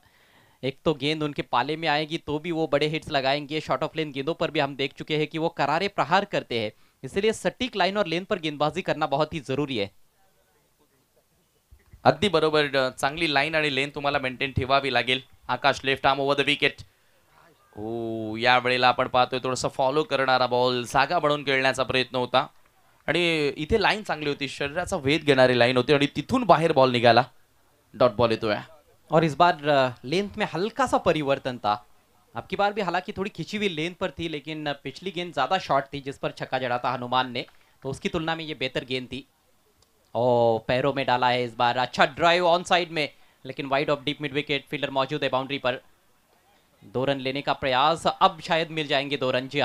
Speaker 2: एक तो गेंद उनके पाले में आएगी तो भी वो बड़े हिट्स लगाएंगे शॉर्ट ऑफ लेंथ गेंदों पर भी हम देख चुके हैं कि वो करारे प्रहार करते हैं इसलिए सटीक लाइन और लेंथ पर गेंदबाजी करना बहुत ही जरूरी है अगली बरोबर
Speaker 1: चांगली लाइन और लेंथ तुम्हारा मेंटेन ठेवा लगे Akash left arm over the wicket हो फॉलो करणारा बॉल जागा बनवून खेळण्याचा प्रयत्न होता आणि इथे चांगली होती शरीराचा वेध घेणारी लाईन होती आणि तिथून बॉल निघाला
Speaker 2: डॉट बॉल येतोय और इस बार लेंथ में हल्का सा परिवर्तन था अब बार भी हालांकि थोड़ी खिंची हुई लेंथ पर थी लेकिन पिछली गेंद ज़्यादा शॉर्ट थी जिस पर छक्का जड़ा था हनुमान ने तो उसकी तुलना में ये बेहतर गेंद थी ओ पैरों में डाला है इस बार अच्छा ड्राइव ऑन साइड में लेकिन wide off deep mid wicket fielder मौजूद है बाउंड्री पर दो रन लेने का प्रयास अब शायद मिल जाएंगे दो रन जी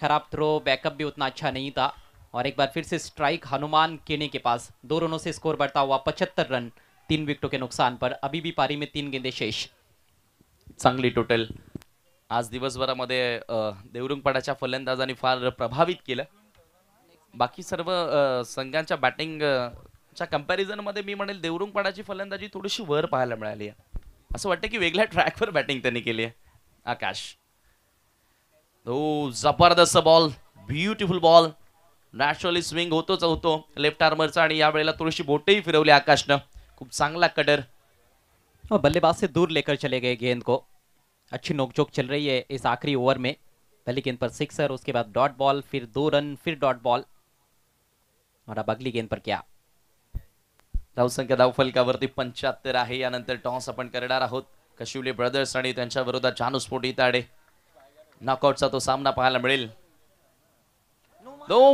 Speaker 2: खराब थ्रो बैकअप भी उतना अच्छा नहीं था और एक बार फिर से स्ट्राइक हनुमान केने के पास दो रनों से स्कोर बढ़ता हुआ पचहत्तर रन तीन विकेटों के नुकसान पर अभी भी पारी में तीन गेंदे शेष
Speaker 1: चांगली टोटल आज दिवसभरामध्ये देवरुंगपाडाच्या फलंदाजांनी फार प्रभावित केलं बाकी सर्व संघांच्या बॅटिंगच्या मध्ये मी म्हणेल देवरुंगपाडाची फलंदाजी थोडीशी वर पाहायला मिळाली आहे असं वाटतं की वेगळ्या ट्रॅकवर बॅटिंग त्यांनी केली आहे आकाश ओ हो, जबरदस्त ball beautiful ball naturally swing होतोच होतो लेफ्ट आर्मरचा आणि या वेळेला थोडीशी बोटही फिरवली आकाशनं खूप चांगला
Speaker 2: कटर हो, बल्लेबाज से दूर लेकर चले गए गेंद को अच्छी नोकझोंक चल रही है इस आखिरी ओवर में पहली गेंद पर सिक्सर उसके बाद डॉट बॉल फिर दो रन फिर डॉट बॉल और अब अगली गेंद पर क्या धावसंख्या धावफलकावरती
Speaker 1: पंच्याहत्तर आहे यानंतर टॉस आपण करणार आहोत कशिवले ब्रदर्स आणि त्यांच्या विरोधात जानूस्फोट इताडे नॉकआउटचा तो सामना पाहायला मिळेल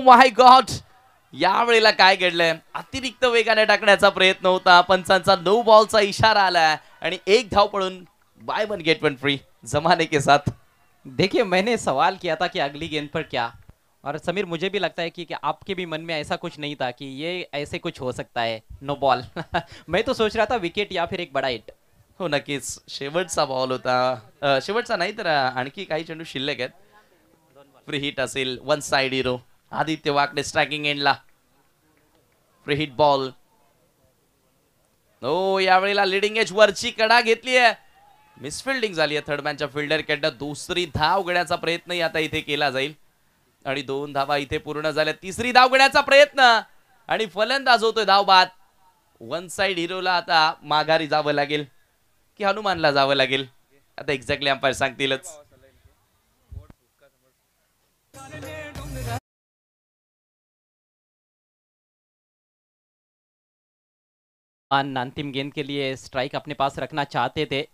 Speaker 1: माय गॉड यावेळेला काय घडलंय अतिरिक्त वेगाने टाकण्याचा प्रयत्न होता पंचांचा नो बॉलचा इशारा आलाय आणि एक धाव पडून buy one get one free जमाने के साथ
Speaker 2: देखिये मैंने सवाल किया था कि अगली गेंद पर क्या और समीर मुझे भी लगता है कि, कि आपके भी मन में ऐसा कुछ नहीं था कि ये ऐसे कुछ हो सकता है नो बॉल मैं तो सोच रहा था विकेट या फिर एक बडा हिट हो नक्कीच शेवटचा बॉल होता शेवटचा नाही तर
Speaker 1: आणखी काही चेंडू शिल्लक आहेत फ्री हिट असेल one side hero Aditya Wakade striking एंडला फ्री हिट बॉल हो यावेळेला लिडिंग एज वरची कडा घेतली आहे मिसफिल्डिंग झाली आहे थर्ड मॅनच्या फिल्डर दुसरी धाव घेण्याचा प्रयत्नही आता इथे केला जाईल आणि दोन धावा इथे पूर्ण झाल्या तिसरी धाव घेण्याचा प्रयत्न आणि फलंदाज होतोय धाव वन साइड हिरोला आता माघारी जावं लागेल की हनुमानला जावं लागेल आता एक्झॅक्टली अंपायर सांगतीलच
Speaker 3: अंतिम
Speaker 2: गेंद के लिए स्ट्राइक अपने पास रखना चाहते थे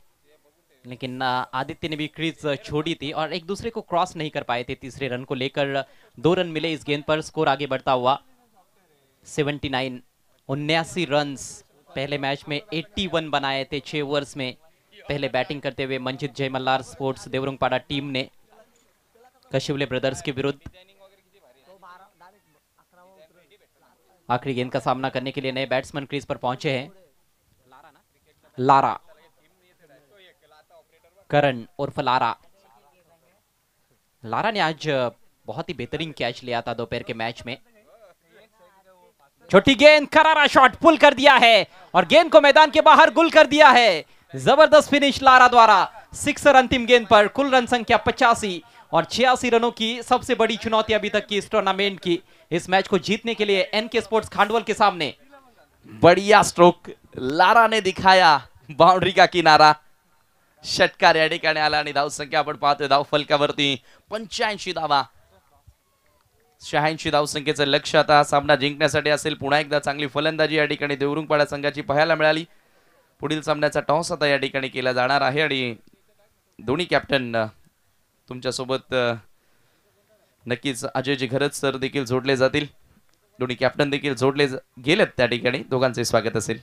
Speaker 2: लेकिन आदित्य ने भी क्रीज छोड़ी थी और एक दूसरे को क्रॉस नहीं कर पाए थे तीसरे रन को लेकर दो रन मिले इस गेंद पर स्कोर आगे बढ़ता हुआ 79 नाइन उन्यासी रन पहले मैच में 81 बनाए थे छः ओवर्स में पहले बैटिंग करते हुए मंजित जयमल्लार स्पोर्ट्स देवरंगपाड़ा टीम ने कशिवले ब्रदर्स के विरुद्ध आखिरी गेंद का सामना करने के लिए नए बैट्समैन क्रीज पर पहुंचे हैं लारा करण और फलारा लारा ने आज बहुत ही बेहतरीन कैच लिया था दोपहर के मैच में छोटी गेंद करारा शॉट पुल कर दिया है और गेंद को मैदान के बाहर गुल कर दिया है जबरदस्त फिनिश लारा द्वारा सिक्सर अंतिम गेंद पर कुल रन संख्या पचासी और छियासी रनों की सबसे बड़ी चुनौती अभी तक की इस टूर्नामेंट की इस मैच को जीतने के लिए एनके स्पोर्ट्स खांडवल के सामने
Speaker 1: बढ़िया स्ट्रोक लारा ने दिखाया बाउंड्री का किनारा षटकार या ठिकाणी आला आणि धावसंख्या आपण पाहतोय धाव फलकावरती पंच्याऐंशी धावा शहाऐंशी धावसंख्येचं लक्ष आता सामना जिंकण्यासाठी असेल पुन्हा एकदा चांगली फलंदाजी या ठिकाणी देवरुंगपाडा संघाची पाहायला मिळाली पुढील सामन्याचा टॉस आता या ठिकाणी केला जाणार आहे आणि दोन्ही कॅप्टन तुमच्यासोबत नक्कीच अजयजी घरच सर देखील जोडले जातील दोन्ही कॅप्टन देखील जोडले गेलेत त्या ठिकाणी दोघांचे स्वागत असेल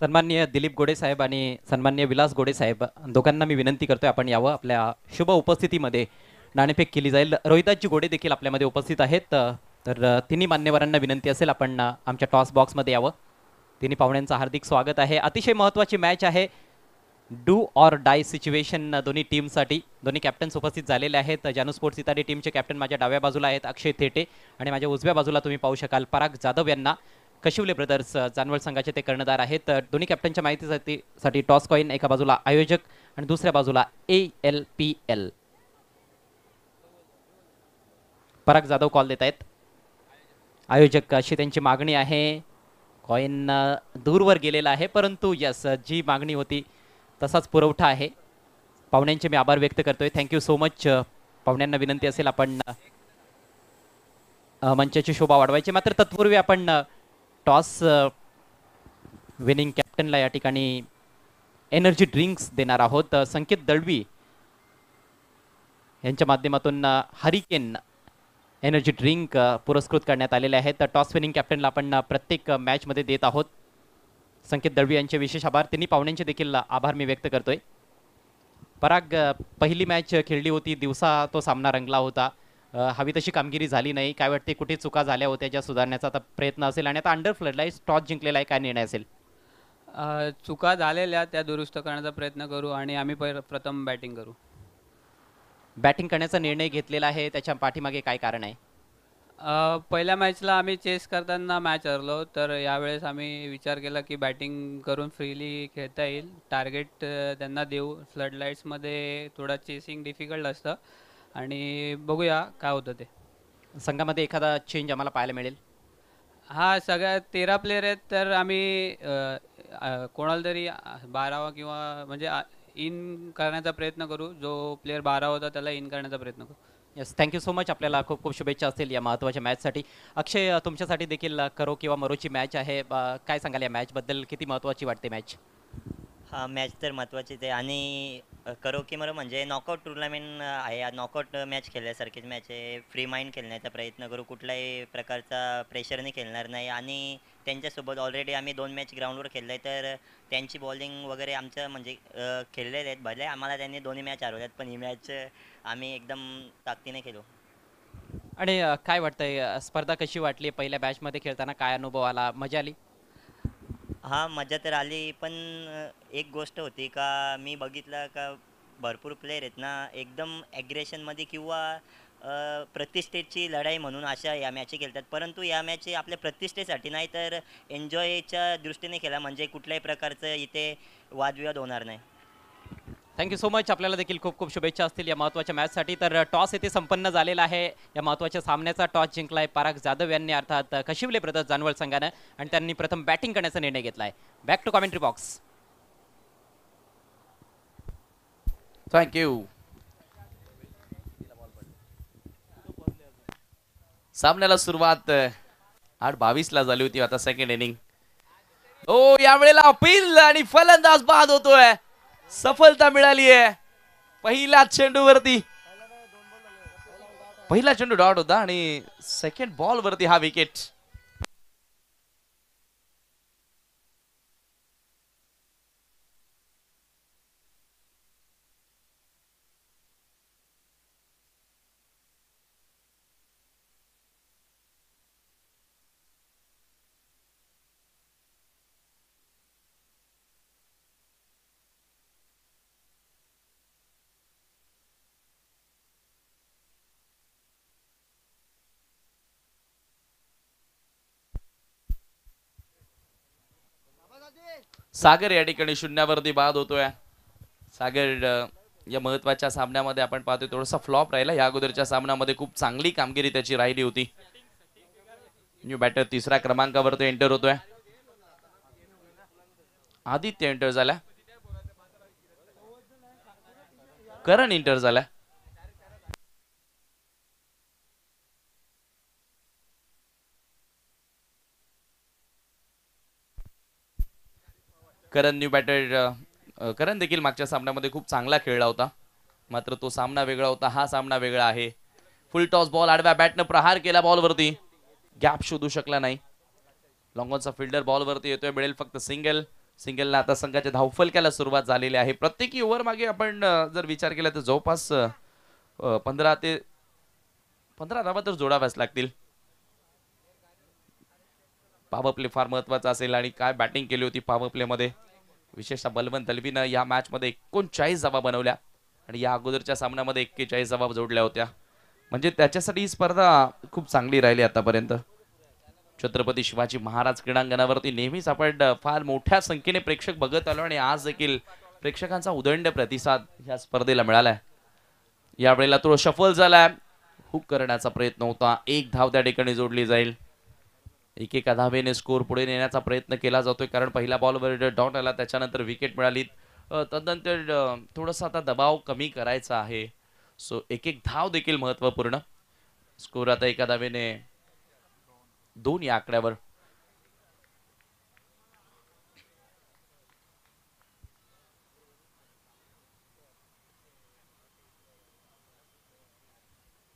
Speaker 2: सन्मान्य दिलीप गोडे साहेब आणि सन्मान्य विलास गोडे साहेब दोघांना मी विनंती करतोय आपण यावं आपल्या शुभ उपस्थितीमध्ये नाणेफेक केली जाईल रोहिताजी गोडे देखील आपल्यामध्ये उपस्थित आहेत तर तिन्ही मान्यवरांना विनंती असेल आपण आमच्या टॉस बॉक्समध्ये यावं तिन्ही पाहुण्यांचं हार्दिक स्वागत आहे अतिशय महत्त्वाची मॅच आहे डू ऑर डाय सिच्युएशन दोन्ही टीमसाठी दोन्ही कॅप्टन्स उपस्थित झालेले आहेत जानू स्पोर्ट्स सिताडे टीमचे कॅप्टन माझ्या डाव्या बाजूला आहेत अक्षय थेटे आणि माझ्या उजव्या बाजूला तुम्ही पाहू शकाल पराग जाधव यांना कशिवले ब्रदर्स जानवल संघाचे ते कर्णधार आहेत दोन्ही कॅप्टनच्या माहितीसाठी साठी टॉस कॉईन एका बाजूला आयोजक आणि दुसऱ्या बाजूला A L P L Parag Jadhav call देत आहेत आयोजक अशी त्यांची मागणी आहे कॉईन दूरवर गेलेला आहे परंतु यस जी मागणी होती तसाच पुरवठा आहे पाहुण्यांचे मी आभार व्यक्त करतोय थँक्यू सो मच पाहुण्यांना विनंती असेल आपण मंचाची शोभा वाढवायची मात्र तत्पूर्वी आपण टॉस विनिंग कॅप्टनला या ठिकाणी एनर्जी ड्रिंक्स देणार आहोत संकेत दळवी यांच्या माध्यमातून हरिकेन एनर्जी ड्रिंक पुरस्कृत करण्यात आलेले आहेत टॉस विनिंग कॅप्टनला आपण प्रत्येक मॅचमध्ये देत आहोत संकेत दळवी यांचे विशेष आभार तिन्ही पाहुण्यांचे देखील आभार मी व्यक्त करतोय पराग पहिली मॅच खेळली होती दिवसा तो सामना रंगला होता हवी तशी कामगिरी झाली नाही काय वाटते कुठे चुका झाल्या होत्या ज्या सुधारण्याचा आता प्रयत्न असेल आणि आता अंडर फ्लडला टॉस जिंकलेला आहे काय निर्णय असेल चुका झालेल्या त्या दुरुस्त करण्याचा प्रयत्न करू आणि आम्ही प्रथम बॅटिंग करू बॅटिंग करण्याचा निर्णय घेतलेला आहे त्याच्या पाठीमागे काय कारण आहे पहिल्या मॅचला आम्ही चेस करताना मॅच हरलो तर यावेळेस आम्ही विचार केला की बॅटिंग करून फ्रीली खेळता येईल टार्गेट त्यांना देऊ फ्लडलाईट्समध्ये थोडा चेसिंग डिफिकल्ट असतं आणि बघूया काय होतं ते संघामध्ये एखादा चेंज आम्हाला पाहायला मिळेल हा सगळ्या तेरा प्लेयर आहेत तर आम्ही कोणाला तरी बारावा किंवा म्हणजे इन करण्याचा प्रयत्न करू जो प्लेअर बारावा होता त्याला इन करण्याचा प्रयत्न करू यस थँक्यू सो मच आपल्याला खूप खूप शुभेच्छा असतील या महत्त्वाच्या मॅचसाठी अक्षय तुमच्यासाठी देखील करो किंवा मरोची मॅच आहे काय सांगाल या मॅचबद्दल किती महत्त्वाची वाटते मॅच हा मॅच तर महत्त्वाचीच आहे आणि करो की मला म्हणजे नॉकआउट टुर्नामेंट आहे नॉकआउट मॅच खेळल्यासारखीच मॅच आहे फ्री माइंड खेळण्याचा प्रयत्न करू कुठल्याही प्रकारचा प्रेशरने खेळणार नाही आणि त्यांच्यासोबत ऑलरेडी आम्ही दोन मॅच ग्राउंडवर खेळले तर त्यांची बॉलिंग वगैरे आमचं म्हणजे खेळलेले आहेत भले आम्हाला त्यांनी दोन्ही मॅच हरवल्यात पण ही मॅच आम्ही एकदम ताकदीने खेळू आणि काय वाटतंय स्पर्धा कशी वाटली पहिल्या बॅचमध्ये खेळताना काय अनुभव आला मजा आली हा मजा तर आली पण एक गोष्ट होती का मी बघितलं का भरपूर प्लेयर आहेत ना एकदम ॲग्रेशनमध्ये किंवा प्रतिष्ठेची लढाई म्हणून अशा या मॅचे खेळतात परंतु या मॅची आपल्या प्रतिष्ठेसाठी नाही तर एन्जॉयच्या दृष्टीने खेळा म्हणजे कुठल्याही प्रकारचं इथे वादविवाद होणार नाही थँक्यू सो मच आपल्याला देखील खूप खूप शुभेच्छा असतील या महत्त्वाच्या साठी तर टॉस येथे संपन्न झालेला आहे या महत्त्वाच्या सामन्याचा टॉस जिंकला आहे पाराग जाधव यांनी अर्थात कशिवले ब्रदर्स जानवळ संघानं आणि त्यांनी प्रथम बॅटिंग करण्याचा निर्णय घेतला back to commentary box
Speaker 1: thank you सामन्याला सुरुवात आठ ला झाली होती आता सेकंड इनिंग ओ यावेळेला अपील आणि फलंदाज बाद होतोय सफलता मिळाली आहे पहिला वरती, पहिला चेंडू डॉट होता आणि सेकंड बॉल वरती हा विकेट सागर या ठिकाणी शून्यावरती बाद होतोय सागर या महत्वाच्या सामन्यामध्ये आपण पाहतोय थोडासा फ्लॉप राहिला या अगोदरच्या सामन्यामध्ये खूप चांगली कामगिरी त्याची राहिली होती न्यू बॅटर तिसऱ्या क्रमांकावर तो एंटर होतोय आदित्य एंटर झाला करण एंटर झाला करण न्यू बॅटेड करण देखील मागच्या सामन्यामध्ये खूप चांगला खेळला होता मात्र तो सामना वेगळा होता हा सामना वेगळा आहे फुल टॉस बॉल आडव्या बॅटनं प्रहार केला बॉलवरती गॅप शोधू शकला नाही लॉंगॉनचा फिल्डर बॉलवरती येतोय मिळेल फक्त सिंगल सिंगलला आता संघाच्या धावफलक्याला सुरुवात झालेली आहे प्रत्येकी ओव्हर मागे आपण जर विचार केला तर जवळपास पंधरा ते पंधरा धावा तर जोडाव्याच लागतील पावर प्ले फार महत्त्वाचा असेल आणि काय बॅटिंग केली होती पॉवर मध्ये विशेषतः बलवंत दलवीनं या मॅचमध्ये एकोणचाळीस जबाब बनवल्या आणि या अगोदरच्या सामन्यामध्ये एक्केचाळीस जबाब जोडल्या होत्या म्हणजे त्याच्यासाठी ही स्पर्धा खूप चांगली राहिली आतापर्यंत छत्रपती शिवाजी महाराज क्रीडांगणावरती नेहमीच आपण फार मोठ्या संख्येने प्रेक्षक बघत आलो आणि आज देखील प्रेक्षकांचा उदंड प्रतिसाद या स्पर्धेला मिळाला आहे यावेळेला तो सफल झाला हुक करण्याचा प्रयत्न होता एक धाव त्या ठिकाणी जोडली जाईल एकेका धावेने स्कोर पुढे नेण्याचा प्रयत्न केला जातोय कारण पहिला बॉलवर डॉट आला त्याच्यानंतर विकेट मिळाली तदनंतर थोडासा आता दबाव कमी करायचा आहे सो एक एक धाव देखील महत्वपूर्ण स्कोर आता एका धावेने दोन या आकड्यावर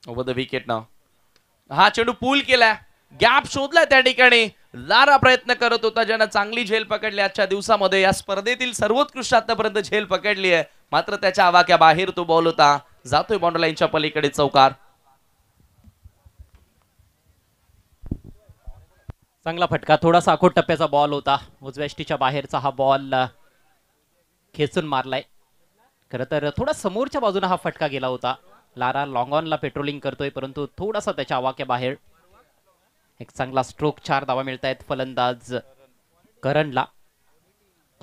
Speaker 1: ओवर द विकेट ना हा चेंडू पूल केलाय गॅप शोधला त्या ठिकाणी लारा प्रयत्न करत होता ज्यानं चांगली झेल पकडली आजच्या दिवसामध्ये या स्पर्धेतील सर्वोत्कृष्ट आतापर्यंत झेल पकडली आहे मात्र त्याच्या आवाक्या बाहेर तो बॉल होता जातोय बॉन्डलाईनच्या पलीकडे चौकार
Speaker 2: चांगला फटका थोडासा अखोट टप्प्याचा बॉल होता उजव्या बाहेरचा हा बॉल खेचून मारलाय खरं तर थोडा समोरच्या बाजूने हा फटका गेला होता लारा लॉंग ऑनला पेट्रोलिंग करतोय परंतु थोडासा त्याच्या आवाक्या बाहेर एक चांगला स्ट्रोक चार धावा मिळत आहेत फलंदाज करणला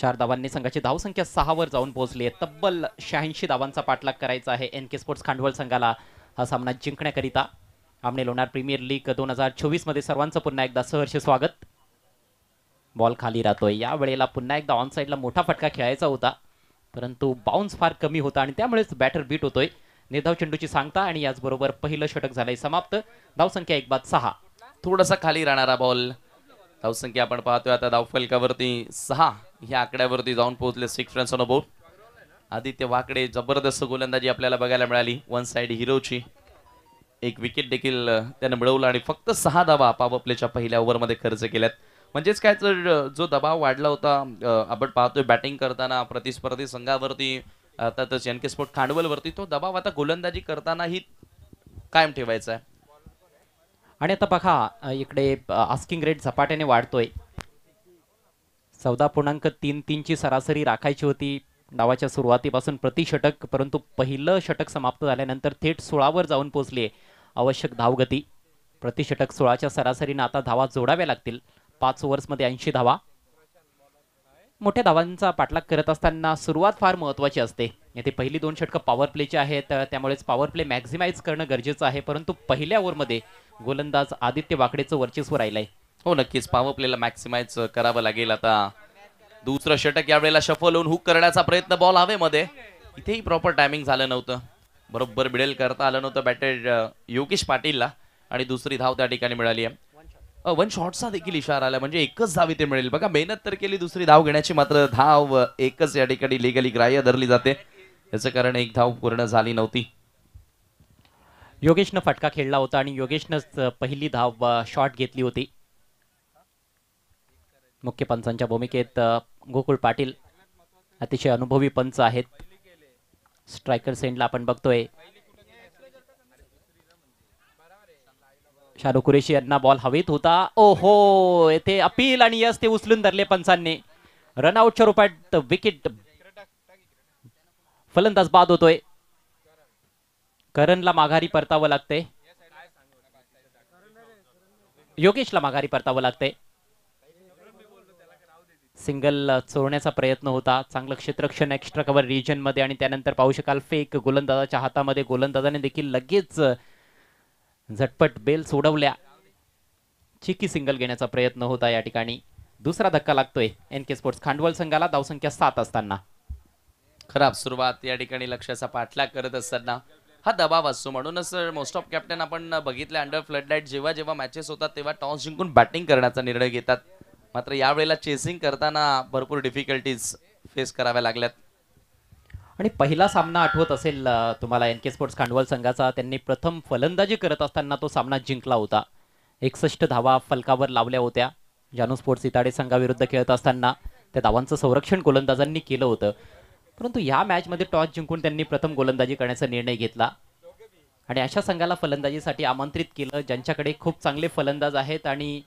Speaker 2: चार धावांनी संघाची धावसंख्या सहावर जाऊन पोहोचली आहे तब्बल शहाऐंशी धावांचा पाठलाग करायचा आहे एन के स्पोर्ट्स खांडवळ संघाला हा सामना जिंकण्याकरिता आमने लोणार प्रीमियर लीग दोन हजार मध्ये सर्वांचं पुन्हा एकदा सहर्ष स्वागत बॉल खाली राहतोय या वेळेला पुन्हा एकदा ऑन साईडला मोठा फटका खेळायचा होता परंतु बाउन्स फार कमी होता आणि त्यामुळेच बॅटर बीट होतोय निर्धाव चेंडूची सांगता आणि याचबरोबर पहिलं षटक झालंय समाप्त धावसंख्या एक बाद सहा थोडासा खाली राहणारा बॉल
Speaker 1: धावसंख्या आपण पाहतोय आता धावफलकावरती सहा ह्या आकड्यावरती जाऊन पोहोचले सिक्स फ्रेंड्स अनुभव बोट आदित्य वाकडे जबरदस्त गोलंदाजी आपल्याला बघायला मिळाली वन साइड हिरोची एक विकेट देखील त्यानं मिळवलं आणि फक्त सहा धावा पावप्लेच्या पहिल्या ओव्हरमध्ये खर्च केल्यात म्हणजेच काय तर जो दबाव वाढला होता आपण पाहतोय बॅटिंग करताना प्रतिस्पर्धी संघावरती अर्थातच एन के स्पोर्ट खांडवलवरती तो दबाव आता गोलंदाजी करतानाही
Speaker 2: कायम ठेवायचा आहे आणि आता बघा इकडे आस्किंग रेट झपाट्याने वाढतोय चौदा पूर्णांक तीन तीनची सरासरी राखायची होती डावाच्या सुरुवातीपासून प्रतिषटक परंतु पहिलं षटक समाप्त झाल्यानंतर थेट सोळावर जाऊन पोहोचली आवश्यक धावगती प्रतिषटक सोळाच्या सरासरीनं आता धावा जोडाव्या लागतील पाच ओव्हर्समध्ये ऐंशी धावा मोठ्या धावांचा पाठलाग करत असताना सुरुवात फार महत्वाची असते येथे पहिली दोन षटकं पॉवर प्लेची आहेत त्यामुळेच पॉवर प्ले मॅक्झिमाइज करणं गरजेचं आहे परंतु पहिल्या ओव्हरमध्ये गोलंदाज आदित्य वाकडेचं वर्चस्व राहिलंय हो नक्कीच
Speaker 1: प्लेला मॅक्सिमाइज करावं लागेल आता दुसरं षटक यावेळेला शफल होऊन हुक करण्याचा प्रयत्न बॉल हवे मध्ये इथेही प्रॉपर टायमिंग झालं नव्हतं बरोबर बिडेल करता आलं नव्हतं बॅटर योगेश पाटीलला आणि दुसरी धाव त्या ठिकाणी मिळाली आहे वन शॉटचा देखील इशारा आला म्हणजे एकच धाव इथे मिळेल बघा मेहनत तर केली दुसरी धाव घेण्याची मात्र धाव एकच या ठिकाणी लिगली ग्राह्य धरली जाते याचं कारण एक धाव पूर्ण झाली नव्हती
Speaker 2: योगेशनं फटका खेळला होता आणि योगेशनंच पहिली धाव शॉट घेतली होती मुख्य पंचांच्या भूमिकेत गोकुल पाटील अतिशय अनुभवी पंच आहेत स्ट्रायकर सेंडला आपण बघतोय शाहरुख कुरेशी यांना बॉल हवेत होता ओ हो येथे अपील आणि यस ते उचलून धरले पंचांनी रनआउटच्या रूपात विकेट फलंदाज बाद होतोय करणला माघारी परतावं लागते योगेशला माघारी परतावं लागते सिंगल चोरण्याचा प्रयत्न होता चांगलं क्षेत्रक्षण एक्स्ट्रा कव्हर रिजन मध्ये आणि त्यानंतर पाहू शकाल फेक गोलंदाजाच्या हातामध्ये गोलंदाजाने देखील लगेच झटपट बेल सोडवल्या चिकी सिंगल घेण्याचा प्रयत्न होता या ठिकाणी दुसरा धक्का लागतोय एन के स्पोर्ट्स खांडवल संघाला धावसंख्या सात असताना
Speaker 1: खराब सुरुवात या ठिकाणी लक्ष्याचा पाठलाग करत असताना हा दबाव असतो म्हणूनच मोस्ट ऑफ कॅप्टन आपण बघितले अंडर फ्लड लाईट जेव्हा जेव्हा मॅचेस होतात तेव्हा टॉस जिंकून बॅटिंग करण्याचा निर्णय घेतात मात्र यावेळेला चेसिंग करताना भरपूर डिफिकल्टीज फेस कराव्या लागल्यात
Speaker 2: आणि पहिला सामना आठवत असेल तुम्हाला एन के स्पोर्ट्स खांडवल संघाचा त्यांनी प्रथम फलंदाजी करत असताना तो सामना जिंकला होता एकसष्ट धावा फलकावर लावल्या होत्या जानू स्पोर्ट्स इताडे संघाविरुद्ध खेळत असताना त्या धावांचं संरक्षण गोलंदाजांनी केलं होतं परंतु या मॅचमध्ये टॉस जिंकून त्यांनी प्रथम गोलंदाजी करण्याचा निर्णय घेतला आणि अशा संघाला फलंदाजीसाठी आमंत्रित केलं ज्यांच्याकडे खूप चांगले फलंदाज आहेत आणि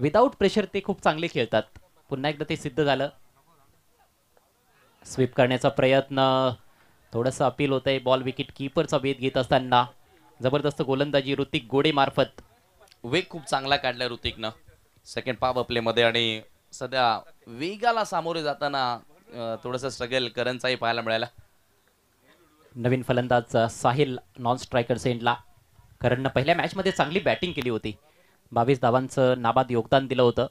Speaker 2: विदाऊट प्रेशर ते खूप चांगले खेळतात पुन्हा एकदा ते सिद्ध झालं स्वीप करण्याचा प्रयत्न थोडस अपील होत आहे बॉल विकेट किपरचा वेध घेत असताना जबरदस्त गोलंदाजी ऋतिक मार्फत वेग खूप चांगला काढला
Speaker 1: ऋतिकनं सेकंड आपले मध्ये आणि सध्या वेगाला सामोरे जाताना थोडंसं स्ट्रगल करणचाही पाहायला मिळाला
Speaker 2: नवीन फलंदाज साहिल नॉन स्ट्रायकर सेंडला करणनं पहिल्या मॅचमध्ये चांगली बॅटिंग केली होती बावीस धावांचं नाबाद योगदान दिलं होतं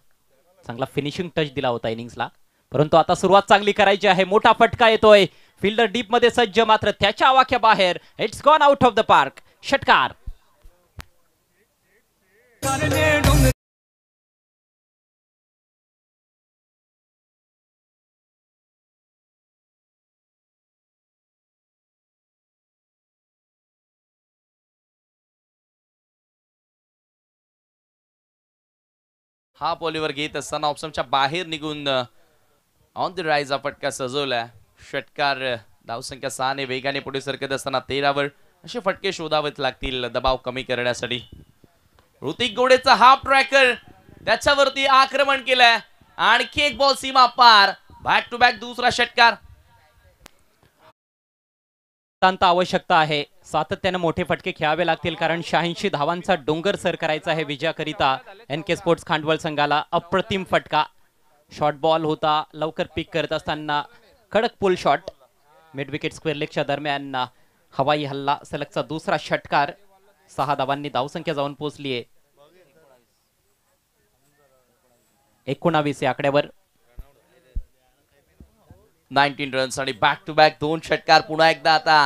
Speaker 2: चांगला फिनिशिंग टच दिला होता इनिंग्सला परंतु आता सुरुवात चांगली करायची आहे मोठा फटका येतोय फिल्डर डीप मध्ये सज्ज मात्र त्याच्या आवाख्या बाहेर it's gone out of the park षटकार
Speaker 3: हा बॉलीवर
Speaker 1: घेत असताना ऑप्शनच्या बाहेर निघून ऑन द राईज फटका सजवला षटकार धावसंख्या ने वेगाने पुढे सरकत असताना तेरावर असे फटके शोधावेत लागतील दबाव कमी करण्यासाठी ऋतिक गोडेचा हा ट्रॅकर त्याच्यावरती आक्रमण केलंय आणखी एक बॉल सीमा पार बॅक टू बॅक दुसरा षटकार
Speaker 2: अत्यंत आवश्यकता आहे सातत्याने मोठे फटके खेळावे लागतील कारण शहाऐंशी धावांचा डोंगर सर करायचा आहे विजयाकरिता एन के स्पोर्ट्स खांडवल संघाला अप्रतिम फटका शॉर्ट बॉल होता लवकर पिक करत असताना कडक pull shot mid wicket square लेगच्या दरम्यान हवाई हल्ला सलगचा दुसरा षटकार सहा धावांनी धावसंख्या जाऊन पोहोचली आहे एकोणावीस या आकड्यावर नाईन्टीन रन्स आणि बॅक
Speaker 1: टू बॅक दोन षटकार पुन्हा एकदा आता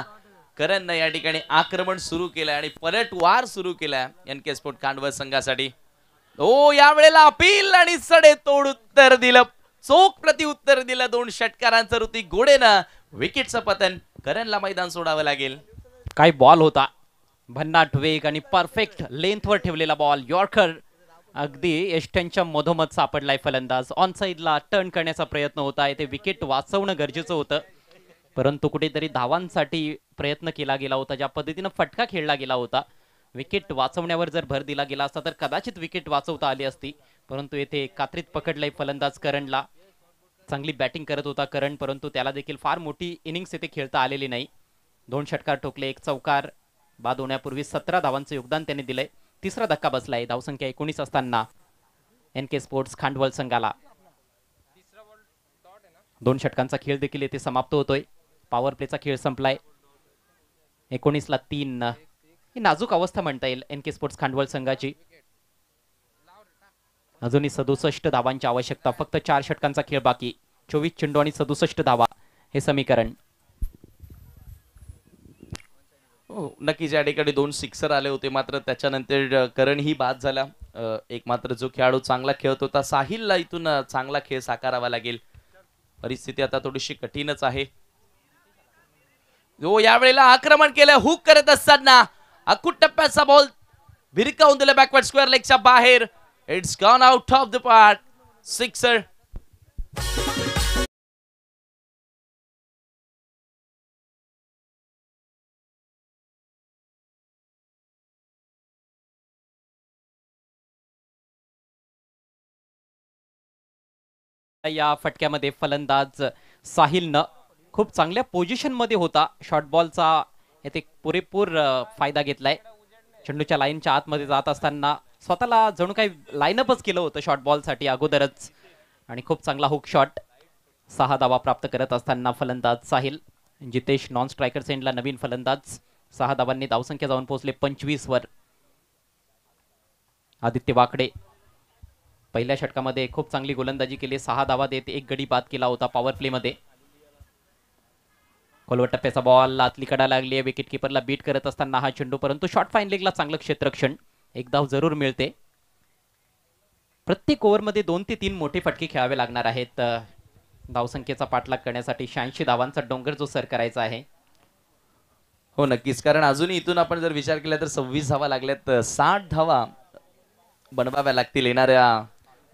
Speaker 1: करणनं या ठिकाणी आक्रमण सुरू केलंय आणि पलटवार सुरू केलाय एन के स्पोर्ट कांडवल संघासाठी ओ हो, या वेळेला अपील आणि सडे तोड उत्तर दिलं चोख प्रति उत्तर दिलं दोन षटकारांचं ऋतिक गोडेनं
Speaker 2: विकेटचं पतन करणला मैदान सोडावं लागेल काय बॉल होता भन्नाट वेग आणि परफेक्ट लेंथवर ठेवलेला बॉल यॉर्कर अगदी एष्ट्यांच्या मधोमध सापडलाय फलंदाज ऑन साईडला टर्न करण्याचा प्रयत्न होता येथे विकेट वाचवणं गरजेचं होतं परंतु कुठेतरी धावांसाठी प्रयत्न केला गेला होता ज्या पद्धतीनं फटका खेळला गेला होता विकेट वाचवण्यावर जर भर दिला गेला असता तर कदाचित विकेट वाचवता आली असती परंतु येथे कात्रीत पकडलाय फलंदाज करणला चांगली बॅटिंग करत होता करण परंतु त्याला देखील फार मोठी इनिंग्स येथे खेळता आलेली नाही दोन षटकार ठोकले एक चौकार बाद होण्यापूर्वी सतरा धावांचं योगदान त्यांनी दिलंय तिसरा धक्का बसलाय धावसंख्या एकोणीस असताना एन के स्पोर्ट्स खांडवल संघाला दोन षटकांचा खेळ देखील येथे समाप्त होतोय पॉवर प्लेचा खेळ संपलाय एकोणीसला तीन ही नाजूक अवस्था म्हणता येईल एन के स्पोर्ट्स खांडवल संघाची अजूनही सदुसष्ट धावांची आवश्यकता फक्त चार षटकांचा खेळ बाकी चोवीस चेंडू आणि सदुसष्ट धावा हे समीकरण
Speaker 1: हो, नक्कीच या ठिकाणी दोन सिक्सर आले होते मात्र त्याच्यानंतर करण ही बाद झाला एक मात्र जो खेळाडू चांगला खेळत होता साहिलला इथून चांगला खेळ साकारावा लागेल परिस्थिती आता थोडीशी कठीणच आहे हो यावेळेला आक्रमण केलं हुक करत असताना अकुट टप्प्याचा बॉल भिरकावून दिला बॅकवर्ड स्क्वेअर लेगच्या बाहेर it's gone out of the park
Speaker 3: sixer या फटक्यामध्ये फलंदाज साहिलनं खूप
Speaker 2: चांगल्या मध्ये होता शॉर्ट बॉलचा येथे पुरेपूर फायदा घेतलाय चेंडूच्या लाईनच्या आतमध्ये जात असताना स्वतःला जणू काही लाईनअपच केलं होतं शॉर्ट बॉलसाठी अगोदरच आणि खूप चांगला हुक शॉट सहा धावा प्राप्त करत असताना फलंदाज साहिल जितेश नॉन स्ट्रायकर सेंडला नवीन फलंदाज सहा धावांनी धावसंख्या जाऊन पोहोचले पंचवीस वर आदित्य वाकडे पहिल्या षटकामध्ये खूप चांगली गोलंदाजी केली सहा धावा देत एक गडी बाद केला होता पॉवर प्लेमध्ये मध्ये टप्प्याचा बॉल लातली कडा लागली आहे विकेट किपरला बीट करत असताना हा चेंडू परंतु शॉर्ट फाईन लेगला चांगलं क्षेत्रक्षण एक धाव जरूर मिळते प्रत्येक ओव्हरमध्ये दोन ते तीन मोठे फटके खेळावे लागणार आहेत धावसंख्येचा पाठलाग करण्यासाठी शहाऐंशी धावांचा डोंगर जो सर करायचा आहे
Speaker 1: हो नक्कीच कारण अजूनही इथून आपण जर विचार केला तर सव्वीस धावा लागल्यात साठ धावा बनवाव्या लागतील येणाऱ्या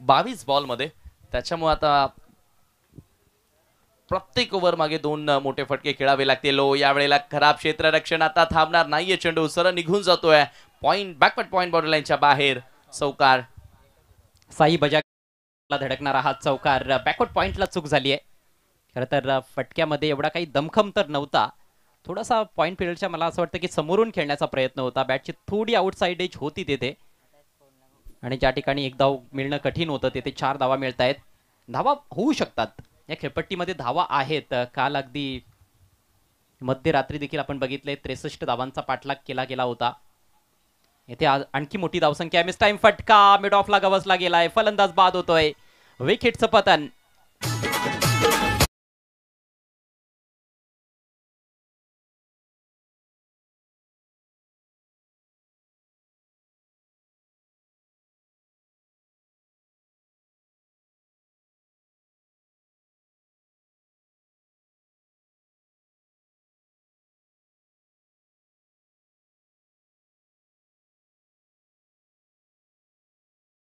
Speaker 1: बावीस मध्ये त्याच्यामुळे आता प्रत्येक ओव्हर मागे दोन मोठे फटके खेळावे लागतील लो हो, यावेळेला खराब क्षेत्ररक्षण आता थांबणार नाहीये चेंडू सर निघून जातोय
Speaker 2: पॉइंट बॅकवर्ड पॉइंट बॉर्डर लाईनच्या बाहेर चौकार साई बजाला धडकणारा हा चौकार बॅकवर्ड पॉइंटला चूक झाली आहे खरं तर फटक्यामध्ये एवढा काही दमखम तर नव्हता थोडासा पॉईंट पिरियडच्या मला असं वाटतं की समोरून खेळण्याचा प्रयत्न होता बॅटची थोडी आउटसाईड एज होती तिथे आणि ज्या ठिकाणी एक धाव मिळणं कठीण होतं तेथे चार धावा मिळत आहेत धावा होऊ शकतात या खेळपट्टीमध्ये धावा आहेत काल अगदी मध्यरात्री देखील आपण बघितले त्रेसष्ट धावांचा पाठलाग केला गेला होता येथे आणखी मोठी धावसंख्या मिस टाइम फटका मिड ऑफला गवसला गेलाय फलंदाज बाद होतोय
Speaker 3: विकेटचं पतन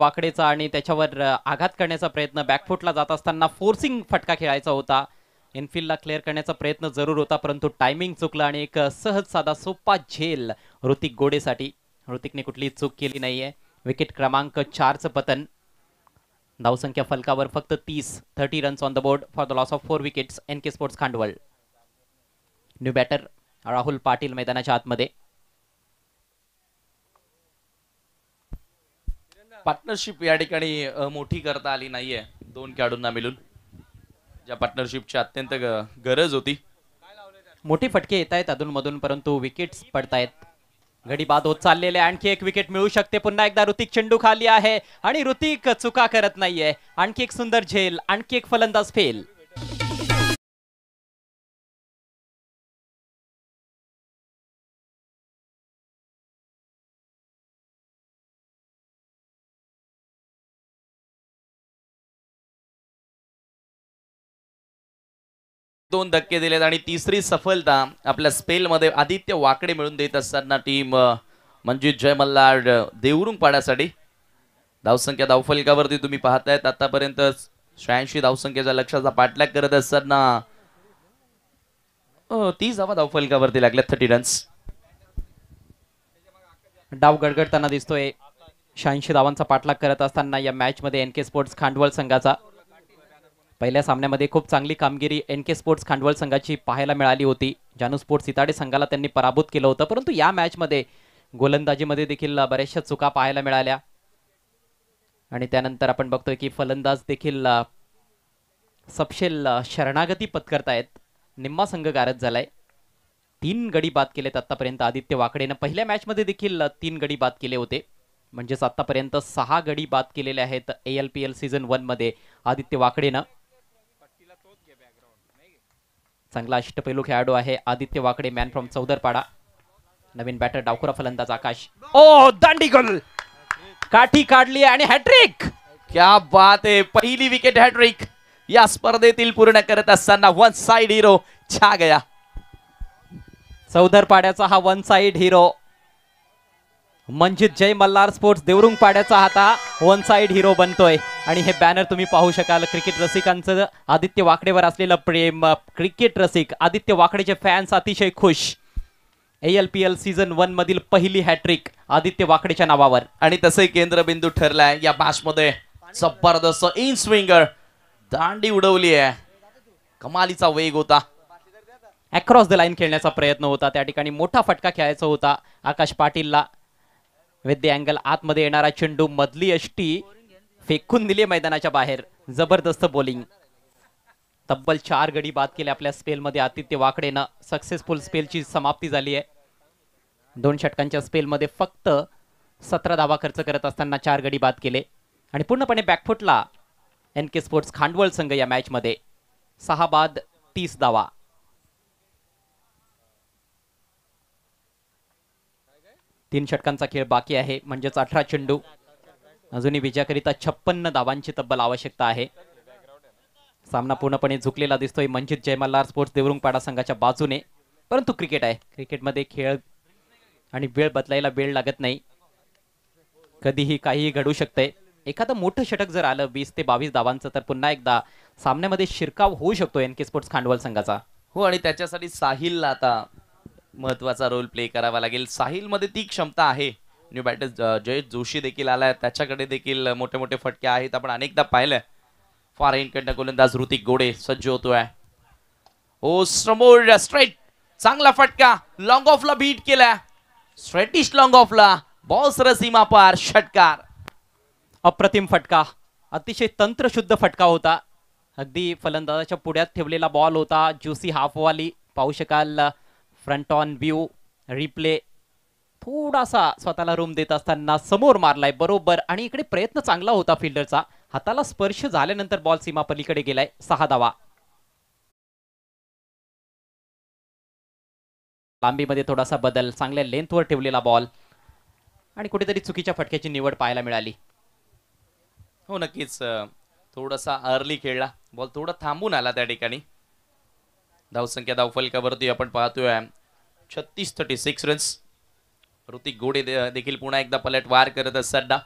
Speaker 3: वाकडेचा आणि त्याच्यावर आघात करण्याचा
Speaker 2: प्रयत्न बॅकफुटला जात असताना फोर्सिंग फटका खेळायचा होता एनफिल्डला क्लिअर करण्याचा प्रयत्न जरूर होता परंतु टायमिंग चुकलं आणि एक सहज साधा सोपा झेल ऋतिक गोडेसाठी ऋतिकने कुठली चूक केली नाहीये विकेट क्रमांक चारचं पतन धावसंख्या फलकावर फक्त तीस thirty runs on the board for the loss of four wickets N K sports Khandwal new batter Rahul Patil मैदानाच्या आतमध्ये
Speaker 1: पार्टनरशिप या ठिकाणी मोठी करता आली नाहीये दोन खेळाडूंना मिळून ज्या पार्टनरशिपची अत्यंत गरज होती
Speaker 2: मोठे फटके येत आहेत मधून परंतु विकेट्स पडतायत घडी बाद होत चाललेले आणखी एक विकेट मिळू शकते पुन्हा एकदा ऋतिक चेंडू खाली आहे आणि ऋतिक चुका करत नाहीये
Speaker 3: आणखी एक सुंदर झेल आणखी एक फलंदाज फेल दोन धक्के दिलेत आणि
Speaker 1: तिसरी सफलता आपल्या स्पेलमध्ये आदित्य वाकडे मिळून देत असताना टीम मंजित जय मल्लाड देवरुंग पाण्यासाठी धावसंख्या धावफलकावरती तुम्ही पाहतायत आतापर्यंत शहाऐंशी धावसंख्येच्या लक्षाचा पाठलाग करत असताना
Speaker 2: तीस धावा धावफलकावरती
Speaker 1: लागल्या थर्टी रन्स
Speaker 2: डाव गडगडताना दिसतोय शहाऐंशी धावांचा पाठलाग करत असताना या मॅच मध्ये एन के स्पोर्ट्स खांडवळ संघाचा पहिल्या सामन्यामध्ये खूप चांगली कामगिरी एन के स्पोर्ट्स खांडवळ संघाची पाहायला मिळाली होती जानू स्पोर्ट्स सिताडे संघाला त्यांनी पराभूत केलं होतं परंतु या मॅचमध्ये गोलंदाजीमध्ये देखील बऱ्याचशा चुका पाहायला मिळाल्या आणि त्यानंतर आपण बघतोय की फलंदाज देखील सपशेल शरणागती पत्करतायत निम्मा संघ गारत झालाय तीन गडी बाद केलेत आतापर्यंत आदित्य वाकडेनं पहिल्या मॅचमध्ये देखील तीन गडी बाद केले होते म्हणजेच आतापर्यंत सहा गडी बाद केलेले आहेत A L P L season वनमध्ये आदित्य वाकडेनं चांगला अष्टपैलू खेळाडू आहे आदित्य वाकडे मॅन फ्रॉम चौदरपाडा नवीन बॅटर डावखुरा फलंदाज आकाश
Speaker 1: ओ दांडी गोल काठी काढली आणि हॅट्रिक क्या बात आहे पहिली विकेट हॅट्रिक या स्पर्धेतील पूर्ण करत असताना वन साइड हिरो छा गया
Speaker 2: चौधर पाड्याचा हा वन साइड हिरो म्हणजे जय मल्हार स्पोर्ट्स देवरुंग पाड्याचा हा वन साइड हिरो बनतोय आणि हे बॅनर तुम्ही पाहू शकाल क्रिकेट रसिकांचं आदित्य वाकडेवर असलेलं प्रेम क्रिकेट रसिक आदित्य वाकडेचे फॅन्स अतिशय खुश A L P L season one मधील पहिली हॅट्रिक
Speaker 1: आदित्य वाकडेच्या नावावर आणि तसंही केंद्रबिंदू ठरलाय या मध्ये जबरदस्त इन
Speaker 2: स्विंगर दांडी उडवली आहे कमालीचा वेग होता अक्रॉस द लाईन खेळण्याचा प्रयत्न होता त्या ठिकाणी मोठा फटका खेळायचा होता आकाश पाटीलला विथ अँगल आतमध्ये येणारा चेंडू मधली एष्टी फेकून दिली मैदानाच्या बाहेर जबरदस्त बॉलिंग तब्बल चार गडी बाद केले आपल्या स्पेलमध्ये आदित्य वाकडेनं सक्सेसफुल स्पेलची समाप्ती झाली आहे दोन षटकांच्या स्पेलमध्ये फक्त सतरा धावा खर्च करत असताना चार गडी बाद केले आणि पूर्णपणे बॅकफुटला एन के स्पोर्ट्स खांडवळ संघ या मॅचमध्ये सहा बाद तीस धावा तीन षटकांचा खेळ बाकी आहे म्हणजेच अठरा चेंडू अजूनही विजयाकरिता छप्पन्न धावांची तब्बल आवश्यकता आहे सामना पूर्णपणे झुकलेला दिसतोय मंजित जयमल्लार स्पोर्ट्स देवरुंगपाडा संघाच्या बाजूने परंतु क्रिकेट आहे क्रिकेटमध्ये खेळ आणि वेळ बदलायला वेळ लागत नाही कधीही काहीही घडू शकते एखादं मोठं षटक जर आलं वीस ते बावीस धावांचं तर पुन्हा एकदा सामन्यामध्ये शिरकाव होऊ शकतो एन के स्पोर्ट्स खांडवल संघाचा
Speaker 1: हो आणि त्याच्यासाठी साहिलला आता महत्वाचा रोल प्ले करावा लागेल साहिलमध्ये ती क्षमता आहे न्यू बॅटर्स जय जोशी देखील आला आहे त्याच्याकडे देखील मोठे मोठे फटके आहेत आपण अनेकदा पाहिलंय फार इनकडनं गोलंदाज ऋतिक गोडे सज्ज होतोय ओ हो, समोर स्ट्रेट चांगला फटका लॉंग ऑफला बीट केला स्ट्रेटिश लॉंग ऑफला
Speaker 2: बॉस रसीमा पार षटकार अप्रतिम फटका अतिशय तंत्रशुद्ध फटका होता अगदी फलंदाजाच्या पुढ्यात ठेवलेला बॉल होता हाफ वाली पाहू शकाल फ्रंट ऑन व्ह्यू रिप्ले थोडासा स्वतःला रूम देत असताना समोर मारलाय बरोबर आणि इकडे प्रयत्न चांगला होता फिल्डरचा हाताला स्पर्श झाल्यानंतर बॉल सीमापलीकडे गेलाय सहा धावा लांबीमध्ये थोडासा बदल चांगल्या लेंथवर ठेवलेला बॉल आणि कुठेतरी चुकीच्या फटक्याची निवड पाहायला मिळाली
Speaker 1: हो नक्कीच थोडासा अर्ली खेळला बॉल थोडा थांबून आला त्या ठिकाणी धावसंख्या धावफलकावरती आपण पाहतोय छत्तीस थर्टी सिक्स रन्स ऋतिक गोडे देखील पुन्हा एकदा पलट वार करत असताना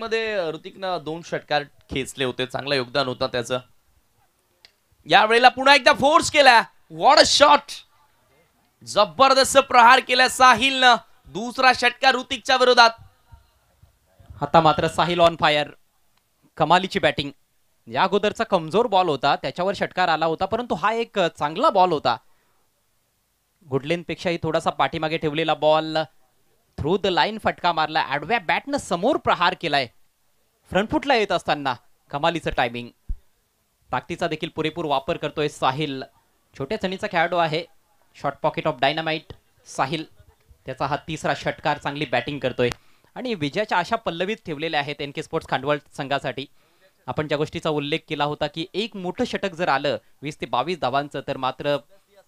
Speaker 1: मध्ये ऋतिकनं दोन षटकार खेचले होते चांगलं योगदान होतं त्याच यावेळेला पुन्हा एकदा फोर्स केला वॉड शॉट जबरदस्त प्रहार केला साहिलनं दुसरा षटकार ऋतिकच्या
Speaker 2: विरोधात आता मात्र साहिल ऑन फायर कमालीची बॅटिंग या अगोदरचा कमजोर बॉल होता त्याच्यावर षटकार आला होता परंतु हा एक चांगला बॉल होता गुडलेनपेक्षाही थोडासा पाठीमागे ठेवलेला बॉल थ्रू द लाईन फटका मारला आडव्या बॅटनं समोर प्रहार केलाय फ्रंटफुटला येत असताना कमालीचं टायमिंग ताकदीचा देखील पुरेपूर वापर करतोय साहिल छोट्या चणीचा खेळाडू आहे short pocket of dynamite Sahil त्याचा हा तिसरा षटकार चांगली बॅटिंग करतोय आणि विजयाच्या आशा पल्लवीत ठेवलेल्या आहेत एन के स्पोर्ट्स खांडवळ संघासाठी आपण ज्या गोष्टीचा उल्लेख केला होता की एक मोठं षटक जर आलं वीस ते बावीस धावांचं तर मात्र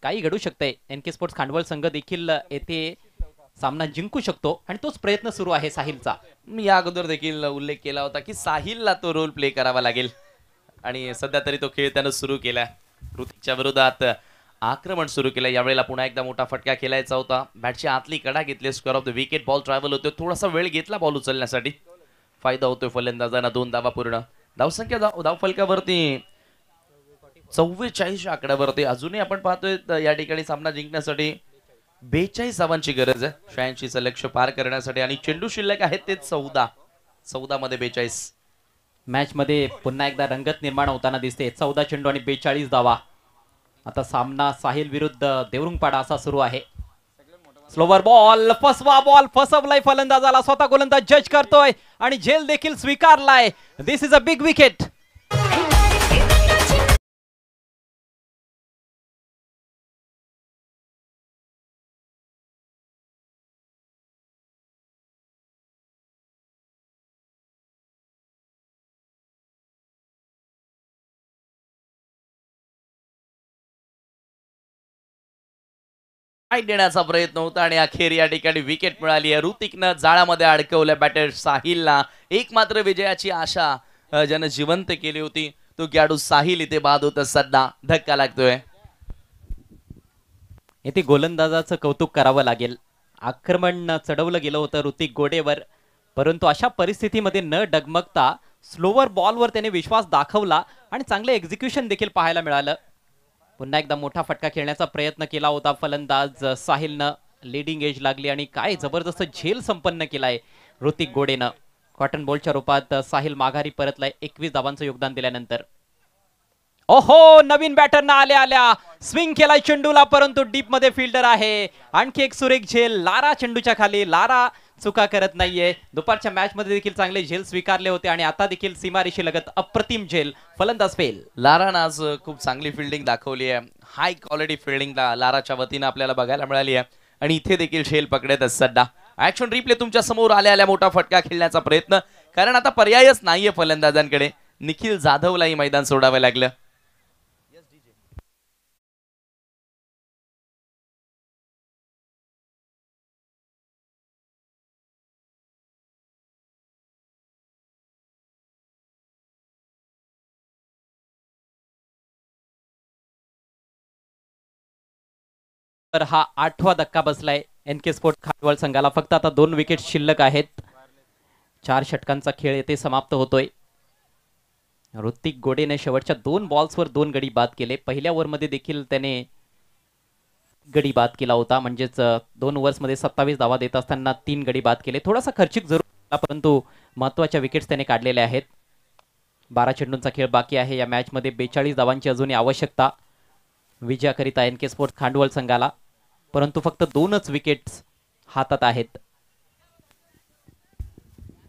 Speaker 2: काही घडू शकतंय एन के स्पोर्ट्स खांडवळ संघ देखील येथे सामना जिंकू शकतो आणि तोच प्रयत्न सुरू आहे साहिलचा मी या अगोदर
Speaker 1: देखील उल्लेख केला होता की साहिलला तो रोल प्ले करावा लागेल आणि सध्या तरी तो खेळ त्यानं सुरू केला ऋतिकच्या विरोधात आक्रमण सुरू केलं यावेळेला पुन्हा एकदा मोठा फटका खेळायचा होता बॅटची आतली कडा घेतली square off the wicket ball travel होतो थोडासा वेळ घेतला बॉल उचलण्यासाठी फायदा होतोय फलंदाजांना दोन धावा पूर्ण धावसंख्या धाव धावफलकावरती चव्वेचाळीसच्या आकड्यावरती अजूनही आपण पाहतोय या ठिकाणी सामना जिंकण्यासाठी बेचाळीस धावांची गरज आहे शहाऐंशीचं लक्ष पार करण्यासाठी आणि चेंडू
Speaker 2: शिल्लक आहेत ते चौदा चौदा मध्ये बेचाळीस मॅच मध्ये पुन्हा एकदा रंगत निर्माण होताना दिसते चौदा चेंडू आणि बेचाळीस धावा आता सामना साहिल विरुद्ध देवरुंगपाडा असा सुरू आहे स्लोवर बॉल फसवा बॉल फसवलाय फलंदाजाला
Speaker 3: स्वतः गोलंदाज जज करतोय आणि झेल देखील स्वीकारलाय this is a big wicket height देण्याचा प्रयत्न होता आणि अखेर या ठिकाणी विकेट मिळाली आहे ऋतिकनं जाळामध्ये
Speaker 1: अडकवलं बॅटर साहिलला एकमात्र विजयाची आशा ज्यानं जिवंत केली होती तो गॅडू साहिल इथे बाद होत सध्या धक्का लागतोय
Speaker 2: येथे गोलंदाजाचं कौतुक करावं लागेल आक्रमण चढवलं गेलं होतं ऋतिक गोडेवर परंतु अशा परिस्थितीमध्ये न डगमगता स्लोवर बॉलवर त्याने विश्वास दाखवला आणि चांगलं एक्झिक्युशन देखील पाहायला मिळालं पुन्हा एकदा मोठा फटका खेळण्याचा प्रयत्न केला होता फलंदाज साहिलनं लिडिंग एज लागली आणि काय जबरदस्त झेल संपन्न केलाय ऋतिक गोडेनं कॉटन बॉलच्या रूपात साहिल माघारी परतलाय एकवीस धावांचं योगदान दिल्यानंतर ओहो नवीन बॅटरना आल्या आल्या स्विंग केलाय चेंडूला परंतु डीप मध्ये फिल्डर आहे आणखी एक सुरेख झेल लारा चेंडूच्या खाली लारा चुका करत नाहीये दुपारच्या मॅच मध्ये देखील चांगले झेल स्वीकारले होते आणि आता देखील सीमारेशी लगत अप्रतिम झेल
Speaker 1: फलंदाज फेल लारान आज खूप चांगली फिल्डिंग दाखवली आहे हाय क्वालिटी फिल्डिंग लाराच्या वतीनं आपल्याला बघायला मिळाली आहे आणि इथे देखील झेल पकडत सड्डा ऍक्शन रिप्ले तुमच्या समोर आल्या आल्या मोठा फटका खेळण्याचा प्रयत्न कारण आता पर्यायच नाहीये फलंदाजांकडे निखिल जाधवलाही
Speaker 3: मैदान सोडावं लागलं तर हा आठवा धक्का बसलाय एन के स्पोर्ट खांडवल संघाला फक्त आता दोन विकेट शिल्लक
Speaker 2: आहेत चार षटकांचा खेळ येथे समाप्त होतोय ऋतिक गोडेने शेवटच्या दोन बॉल्सवर दोन गडी बाद केले पहिल्या ओव्हरमध्ये देखील त्याने गडी बाद केला होता म्हणजेच दोन ओव्हर्समध्ये सत्तावीस धावा देत असताना तीन गडी बाद केले थोडासा खर्चिक जरूर परंतु महत्वाच्या विकेट्स त्याने काढलेल्या आहेत बारा चेंडूंचा खेळ बाकी आहे या मॅचमध्ये बेचाळीस धावांची अजूनही आवश्यकता विजयाकरिता एन के स्पोर्ट खांडवल संघाला परंतु फक्त दोनच विकेट्स हातात आहेत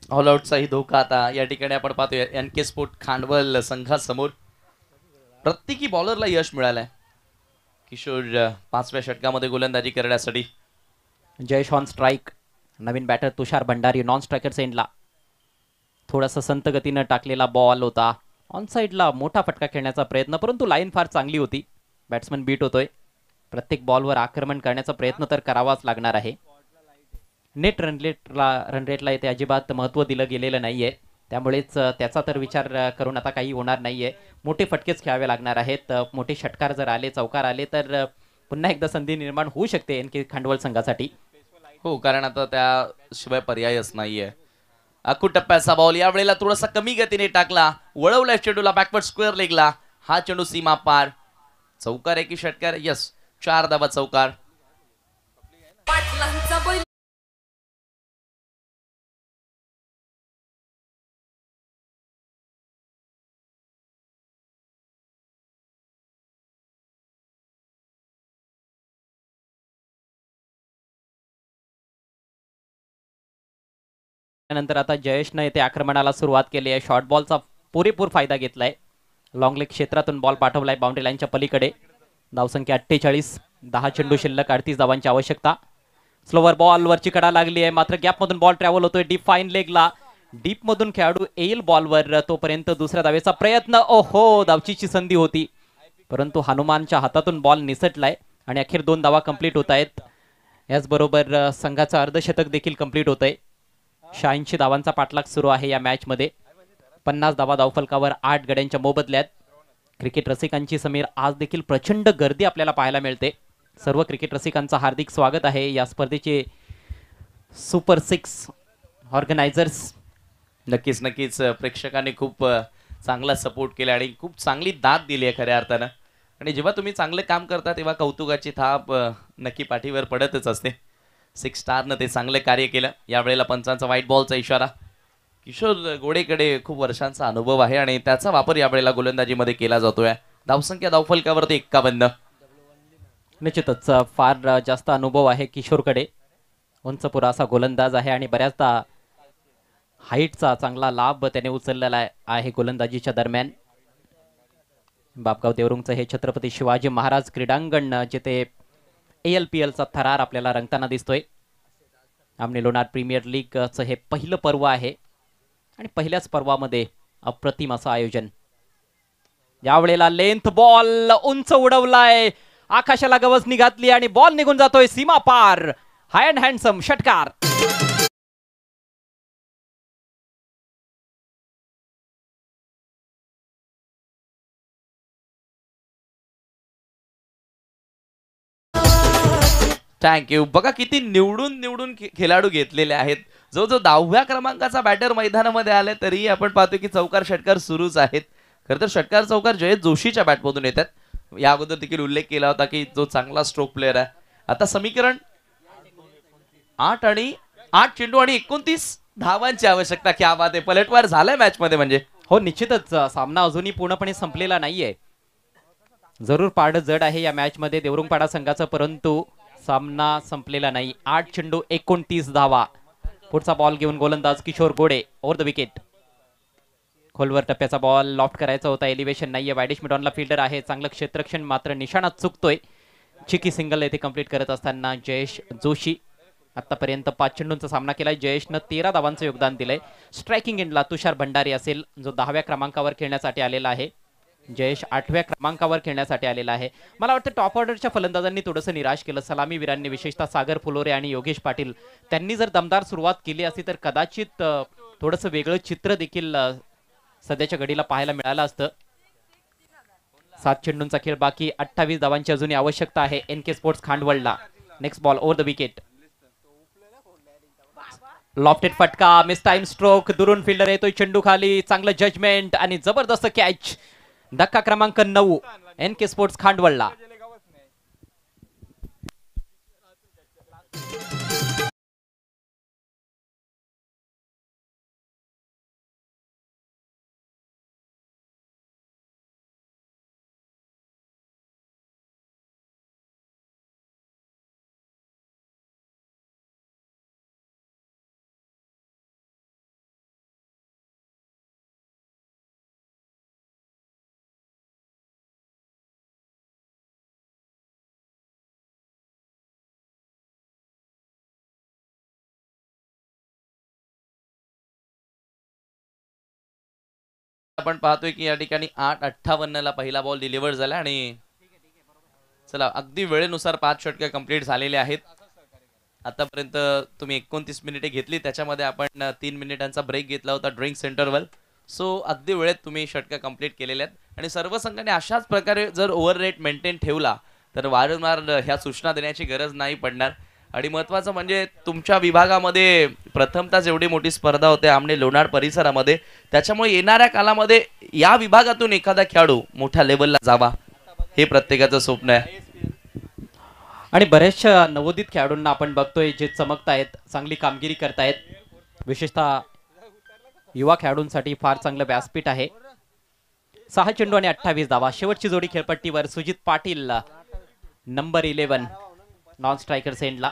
Speaker 1: ऑल ऑलआउटचाही धोका आता या ठिकाणी आपण पाहतोय एन के स्पोर्ट खांडवल संघासमोर प्रत्येकी बॉलरला यश मिळालंय किशोर पाचव्या षटकामध्ये गोलंदाजी करण्यासाठी
Speaker 2: जयश ऑन स्ट्राईक नवीन batter Tushar Bhandari non striker सेंडला थोडासा संत गतीनं टाकलेला बॉल होता ऑन साइडला मोठा फटका खेळण्याचा प्रयत्न परंतु लाईन फार चांगली होती बॅट्समन बीट होतोय प्रत्येक बॉलवर आक्रमण करण्याचा प्रयत्न तर करावाच लागणार आहे नेट रनरेटला रनरेटला रन अजिबात महत्त्व दिलं गेलेलं नाहीये त्यामुळेच त्याचा तर विचार करून आता काही होणार नाहीये मोठे फटकेच खेळावे लागणार आहेत मोठे षटकार जर आले चौकार आले तर पुन्हा एकदा संधी निर्माण होऊ शकते एन के खांडवल संघासाठी
Speaker 1: हो कारण आता त्याशिवाय पर्यायच नाहीये अकू टप्प्याचा बॉल वेळेला थोडासा कमी गतीने टाकला वळवला चेंडूला बॅकवर्ड स्क्वेअर लेगला हा चेंडू सीमा पार चौकार आहे की षटकार यस चार धावा
Speaker 3: चौकार त्यानंतर आता जयेशनं येथे आक्रमणाला सुरुवात केली आहे शॉर्ट बॉलचा पुरेपूर फायदा घेतलाय
Speaker 2: लॉंग लेग क्षेत्रातून बॉल पाठवलाय बाउंड्री लाईनच्या पलीकडे धावसंख्या अठ्ठेचाळीस दहा चेंडू शिल्लक अडतीस धावांची आवश्यकता स्लोवर बॉलवरची कडा लागली आहे मात्र गॅपमधून बॉल ट्रॅव्हल होतोय डीप फाईन लेगला मधून खेळाडू येईल बॉलवर तोपर्यंत दुसऱ्या दावेचा प्रयत्न ओहो धावची संधी होती परंतु हनुमानच्या हातातून बॉल निसटलाय आणि अखेर दोन दावा कंप्लीट होत आहेत याचबरोबर संघाचं अर्धशतक देखील कंप्लीट होत आहे शहाऐंशी धावांचा पाठलाग सुरू आहे या मॅचमध्ये पन्नास धावा धावफलकावर आठ गड्यांच्या मोबदल्यात क्रिकेट रसिकांची समीर आज देखील प्रचंड गर्दी आपल्याला पाहायला मिळते सर्व क्रिकेट रसिकांचं हार्दिक स्वागत आहे या स्पर्धेचे सुपर सिक्स ऑर्गनायझर्स
Speaker 1: नक्कीच नक्कीच प्रेक्षकांनी खूप चांगला सपोर्ट केला आणि खूप चांगली दाद दिली आहे खऱ्या अर्थानं आणि जेव्हा तुम्ही चांगलं काम करता तेव्हा कौतुकाची थाप नक्की पाठीवर पडतच असते सिक्स स्टारनं ते चांगलं कार्य केलं यावेळेला पंचांचा व्हाईट बॉलचा इशारा किशोर गोडेकडे खूप वर्षांचा अनुभव आहे आणि त्याचा वापर यावेळेला गोलंदाजीमध्ये केला जातोय धावसंख्या धावफलकावरती एक्कावन्न
Speaker 2: निश्चितच फार जास्त अनुभव आहे किशोरकडे उंचपुरा असा गोलंदाज आहे आणि बऱ्याचदा हाईटचा चांगला लाभ त्याने उचललेला आहे गोलंदाजीच्या दरम्यान बापगाव देवरुंगचं हे छत्रपती शिवाजी महाराज क्रीडांगण जिथे ए एल पी एलचा थरार आपल्याला रंगताना दिसतोय आमने लोणार प्रीमियर लीगचं हे पहिलं पर्व आहे आणि पहिल्याच पर्वामध्ये अप्रतिम असं आयोजन यावेळेला लेंथ बॉल उंच उडवलाय आकाशाला गवजणी घातली
Speaker 3: आणि बॉल निघून जातोय सीमा पार हाय अँड हँडसम षटकार थँक्यू बघा किती निवडून निवडून खेळाडू घेतलेले आहेत जो जो
Speaker 1: दहाव्या क्रमांकाचा बॅटर मैदानामध्ये आलाय तरी आपण पाहतो की चौकार षटकार सुरूच आहेत खर तर षटकार चौकार जयत जोशीच्या बॅटमधून येतात या अगोदर देखील उल्लेख केला होता की जो चांगला स्ट्रोक प्लेअर आहे आता समीकरण आठ आणि आठ चेंडू आणि एकोणतीस
Speaker 2: धावांची आवश्यकता की आवाज आहे पलटवार झालाय मॅच मध्ये म्हणजे हो निश्चितच सामना अजूनही पूर्णपणे संपलेला नाहीये जरूर पाड जड आहे या मॅच मध्ये देवरुंगपाडा संघाचा परंतु सामना संपलेला नाही आठ चेंडू एकोणतीस धावा पुढचा बॉल घेऊन गोलंदाज किशोर गोडे ओव्हर द विकेट खोलवर टप्प्याचा बॉल लॉफ्ट करायचा होता एलिव्हेशन नाहीये वायडिश मिडॉनला फिल्डर आहे चांगलं क्षेत्रक्षण मात्र निशाणा चुकतोय चिकी सिंगल येथे कंप्लीट करत असताना जयेश जोशी आतापर्यंत पाच चेंडूंचा सामना केलाय जयेशनं तेरा धावांचं योगदान दिलंय स्ट्रायकिंग एंडला तुषार भंडारी असेल जो दहाव्या क्रमांकावर खेळण्यासाठी आलेला आहे जयेश आठव्या क्रमांकावर खेळण्यासाठी आलेला आहे मला वाटतं टॉप ऑर्डरच्या फलंदाजांनी थोडंसं निराश केलं सलामीवीरांनी विशेषतः सागर फुलोरे आणि योगेश पाटील त्यांनी जर दमदार सुरुवात केली असती तर कदाचित थोडंसं वेगळं चित्र देखील सध्याच्या घडीला पाहायला मिळालं असतं सात चेंडूंचा खेळ बाकी अठ्ठावीस धावांची अजूनही आवश्यकता आहे एन के स्पोर्ट्स खांडवळला next ball over the wicket lofted फटका मिस टाइम स्ट्रोक दुरून फिल्डर येतोय चेंडू खाली चांगलं जजमेंट आणि जबरदस्त कॅच धक्का क्रमांक नऊ एनके के स्पोर्ट्स खांडवळला
Speaker 3: आपण पाहतोय की या ठिकाणी
Speaker 1: आठ ला पहिला बॉल डिलिव्हर झाला आणि चला अगदी वेळेनुसार पाच षटके कंप्लीट झालेले आहेत आतापर्यंत तुम्ही एकोणतीस मिनिटे घेतली त्याच्यामध्ये आपण तीन मिनिटांचा ब्रेक घेतला होता ड्रिंक सेंटरवर सो अगदी वेळेत तुम्ही षटकं कंप्लीट केलेल्या आहेत आणि सर्व संघाने अशाच प्रकारे जर ओव्हर रेट मेंटेन ठेवला तर वारंवार ह्या सूचना देण्याची गरज नाही पडणार आणि महत्वाचं म्हणजे तुमच्या विभागामध्ये प्रथमताच एवढी मोठी स्पर्धा होते आमने लोणार परिसरामध्ये त्याच्यामुळे येणाऱ्या कालामध्ये या विभागातून एखादा
Speaker 2: खेळाडू मोठ्या लेवलला जावा हे प्रत्येकाचं स्वप्न आहे आणि बऱ्याचशा नवोदित खेळाडूंना आपण बघतोय जे चमकतायत चांगली कामगिरी करतायत विशेषतः युवा खेळाडूंसाठी फार चांगलं व्यासपीठ आहे सहा चेंडू आणि अठ्ठावीस धावा शेवटची जोडी खेळपट्टीवर Sujit Patil number eleven non striker सेंडला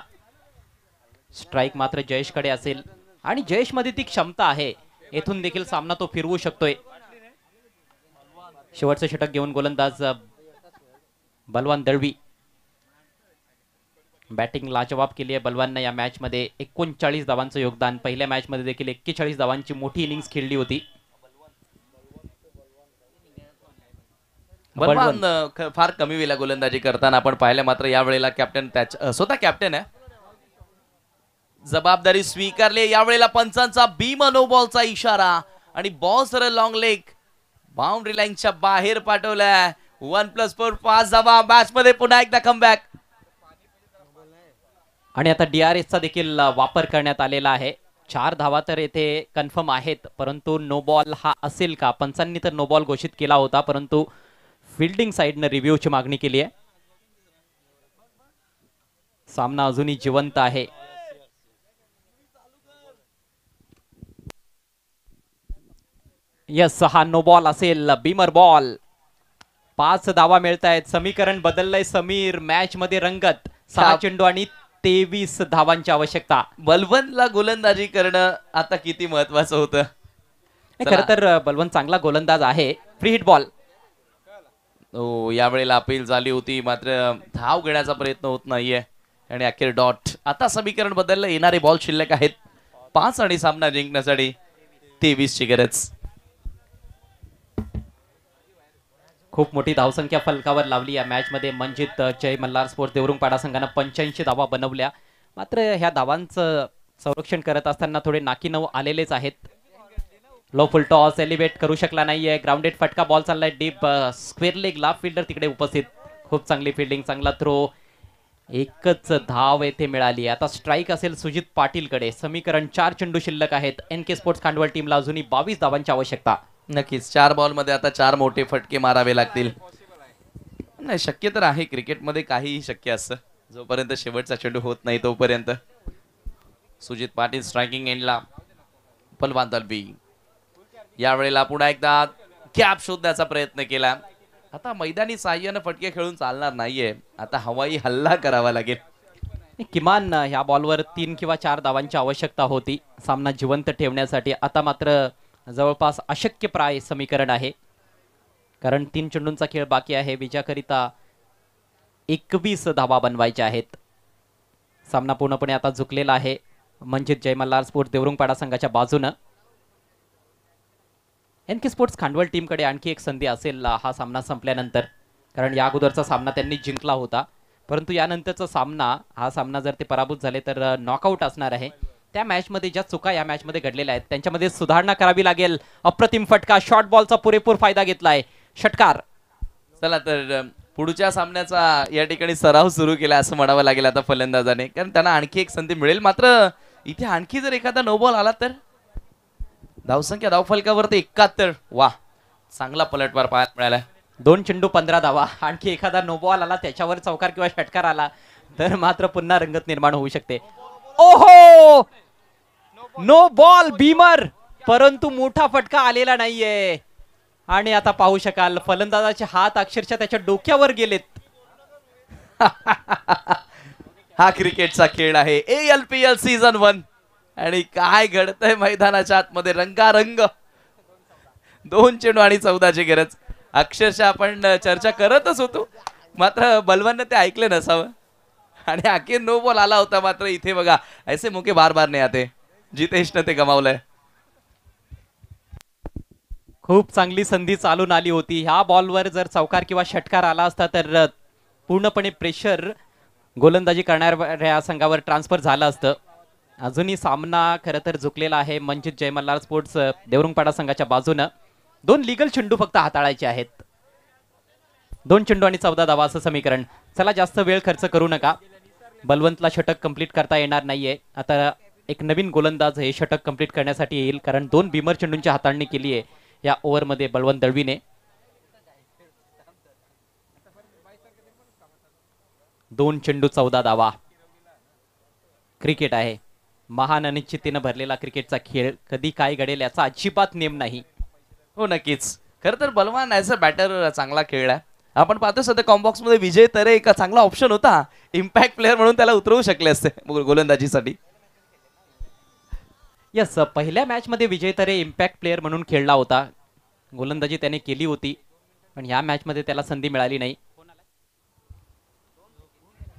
Speaker 2: स्ट्राईक मात्र जयेशकडे असेल आणि जयेशमध्ये ती क्षमता आहे येथून देखील सामना तो फिरवू शकतोय शेवटचं षटक घेऊन गोलंदाज बलवान दळवी बॅटिंग लाजवाब केली आहे बलवाननं या मॅचमध्ये एकोणचाळीस धावांचं योगदान पहिल्या मॅचमध्ये देखील एक्केचाळीस धावांची मोठी इनिंग्स खेळली होती
Speaker 1: बलवान फार कमी वेळेला गोलंदाजी करताना आपण पाहिलं मात्र यावेळेला कॅप्टन स्वतः कॅप्टन आहे जबाबदारी स्वीकारली यावेळेला पंचांचा बी बॉलचा इशारा आणि बॉल सरळ लॉंग लेग बाउंड्री लाईनच्या बाहेर पाठवलाय वन प्लस फोर पाच जावा मॅच मध्ये पुन्हा एकदा कमबॅक
Speaker 2: आणि आता डीआरएस चा देखील वापर करण्यात आलेला आहे चार धावा तर येथे कन्फर्म आहेत परंतु नो बॉल हा असेल का पंचांनी तर नो बॉल घोषित केला होता परंतु फिल्डिंग रिव्ह्यू रिव्ह्यूची मागणी केली आहे सामना अजूनही जिवंत आहे यस हा नो बॉल असेल बीमर बॉल पाच धावा मिळत आहेत समीकरण बदललंय समीर मॅच मध्ये रंगत सहा चेंडू आणि तेवीस धावांची आवश्यकता बलवंतला गोलंदाजी करणं आता किती महत्वाचं होतं खर तर बलवंत चांगला गोलंदाज आहे फ्री हिट बॉल
Speaker 1: हो यावेळेला अपील झाली होती मात्र धाव घेण्याचा प्रयत्न होत नाहीये आणि अखेर डॉट आता समीकरण बदललं येणारे बॉल शिल्लक आहेत पाच आणि सामना जिंकण्यासाठी ची गरज
Speaker 2: खूप मोठी धावसंख्या फलकावर लावली या मॅचमध्ये मंजित जय मल्हार स्पोर्ट्स देवरुंगपाडा संघानं पंच्याऐंशी धावा बनवल्या मात्र ह्या धावांचं संरक्षण करत असताना थोडे नाकीनऊ आलेलेच आहेत लो फुल टॉस सेलिब्रेट करू शकला नाहीये ग्राउंडेड फटका बॉल चाललाय डीप स्क्वेअर लाफ फिल्डर तिकडे उपस्थित खूप चांगली फिल्डिंग चांगला थ्रो एकच धाव येथे मिळाली आता स्ट्राईक असेल सुजित पाटीलकडे समीकरण चार चेंडू शिल्लक आहेत एन के स्पोर्ट्स खांडवल टीमला अजूनही बावीस धावांची आवश्यकता नक्कीच चार बॉल मध्ये आता चार मोठे
Speaker 1: फटके मारावे लागतील नाही शक्य तर आहे क्रिकेटमध्ये काहीही शक्य असतं जोपर्यंत शेवटचा चेंडू होत नाही तोपर्यंत सुजित पाटील स्ट्रायकिंग एंडला पलवान तलबी यावेळेला पुन्हा एकदा कॅप शोधण्याचा प्रयत्न केला आता मैदानी साह्यानं फटके खेळून चालणार नाहीये आता हवाई हल्ला करावा
Speaker 2: लागेल किमान ह्या बॉलवर तीन किंवा चार धावांची आवश्यकता होती सामना जिवंत ठेवण्यासाठी आता मात्र जवळपास अशक्यप्राय समीकरण आहे कारण तीन चेंडूंचा खेळ बाकी आहे विजयाकरिता एकवीस धावा बनवायच्या आहेत सामना पूर्णपणे आता झुकलेला आहे म्हणजे जयमल्लाल स्पोर्ट देवरुंगपाडा संघाच्या बाजूनं एन के स्पोर्ट्स खांडवल टीमकडे आणखी एक संधी असेल हा सामना संपल्यानंतर कारण या अगोदरचा सामना त्यांनी जिंकला होता परंतु यानंतरचा सामना हा सामना जर ते पराभूत झाले तर नॉकआउट असणार आहे त्या मॅचमध्ये ज्या चुका या मॅचमध्ये घडलेल्या आहेत त्यांच्यामध्ये सुधारणा करावी लागेल अप्रतिम फटका शॉर्ट बॉलचा पुरेपूर फायदा घेतलाय षटकार
Speaker 1: चला तर पुढच्या सामन्याचा या ठिकाणी सराव सुरू केला असं म्हणावं लागेल आता फलंदाजाने कारण त्यांना आणखी एक संधी मिळेल मात्र इथे आणखी जर एखादा नो बॉल आला तर
Speaker 2: धावसंख्या धावफलकावर तर एकाहत्तर वा चांगला पलटवार पाहायला मिळाला दोन चेंडू पंधरा धावा आणखी एखादा नो बॉल आला त्याच्यावर चौकार किंवा षटकार आला तर मात्र पुन्हा रंगत निर्माण होऊ शकते
Speaker 3: ओहो नो बॉल
Speaker 2: बीमर परंतु मोठा फटका आलेला नाहीये आणि आता पाहू शकाल फलंदाजाचे हात अक्षरशः त्याच्या डोक्यावर गेलेत
Speaker 1: हा क्रिकेटचा खेळ आहे A L P L season one आणि काय घडतंय मैदानाच्या आतमध्ये रंगारंग दोन चेंडू आणि चौदाची गरज अक्षरशः आपण चर्चा करतच होतो मात्र बलवाननं ते ऐकले नसावं आणि अखेर नो बॉल आला होता मात्र इथे बघा ऐसे मुके बार बार नाही आते जितेशनं ते गमावलंय
Speaker 2: खूप चांगली संधी चालून आली होती ह्या बॉलवर जर चौकार किंवा षटकार आला असता तर पूर्णपणे प्रेशर गोलंदाजी करणाऱ्या संघावर ट्रान्सफर झालं असतं अजूनही सामना खरं तर झुकलेला आहे मंजित जयमल्लार स्पोर्ट्स देवरुंगपाडा संघाच्या बाजूनं दोन लिगल चेंडू फक्त हाताळायचे आहेत दोन चेंडू आणि चौदा दावा असं समीकरण चला जास्त वेळ खर्च करू नका बलवंतला षटक कंप्लीट करता येणार नाहीये आता एक नवीन गोलंदाज हे षटक कंप्लीट करण्यासाठी येईल कारण दोन भीमर चेंडूंची हाताळणी केली आहे या मध्ये बलवंत दळवीने दोन चेंडू चौदा दावा क्रिकेट आहे महान अनिश्चितेनं भरलेला क्रिकेटचा खेळ कधी काय घडेल याचा अजिबात नेम नाही हो नक्कीच खरं तर बलवान ॲज अ
Speaker 1: बॅटर चांगला खेळ आहे आपण पाहतो सध्या कॉम्बॉक्समध्ये विजय तरे एका चांगला ऑप्शन होता इम्पॅक्ट प्लेअर म्हणून त्याला उतरवू शकले असते गोलंदाजीसाठी
Speaker 2: यस पहिल्या मॅचमध्ये विजय तरे इम्पॅक्ट प्लेअर म्हणून खेळला होता गोलंदाजी त्याने केली होती पण या मॅचमध्ये त्याला संधी मिळाली नाही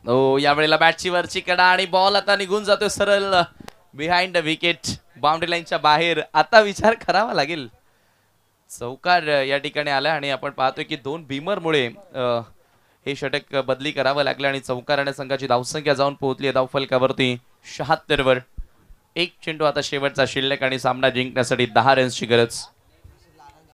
Speaker 1: हो यावेळेला बॅटची वरची कडा आणि बॉल आता निघून जातो सरळ बिहाइंड द विकेट बाउंड्री लाईनच्या बाहेर आता विचार करावा लागेल चौकार या ठिकाणी आला आणि आपण पाहतोय की दोन भीमरमुळे हे षटक बदली करावं लागलं आणि चौकार आणि संघाची धावसंख्या जाऊन पोहोचली आहे धावफलकावरती शहात्तरवर एक चेंडू आता शेवटचा शिल्लक आणि सामना जिंकण्यासाठी दहा रन्सची गरज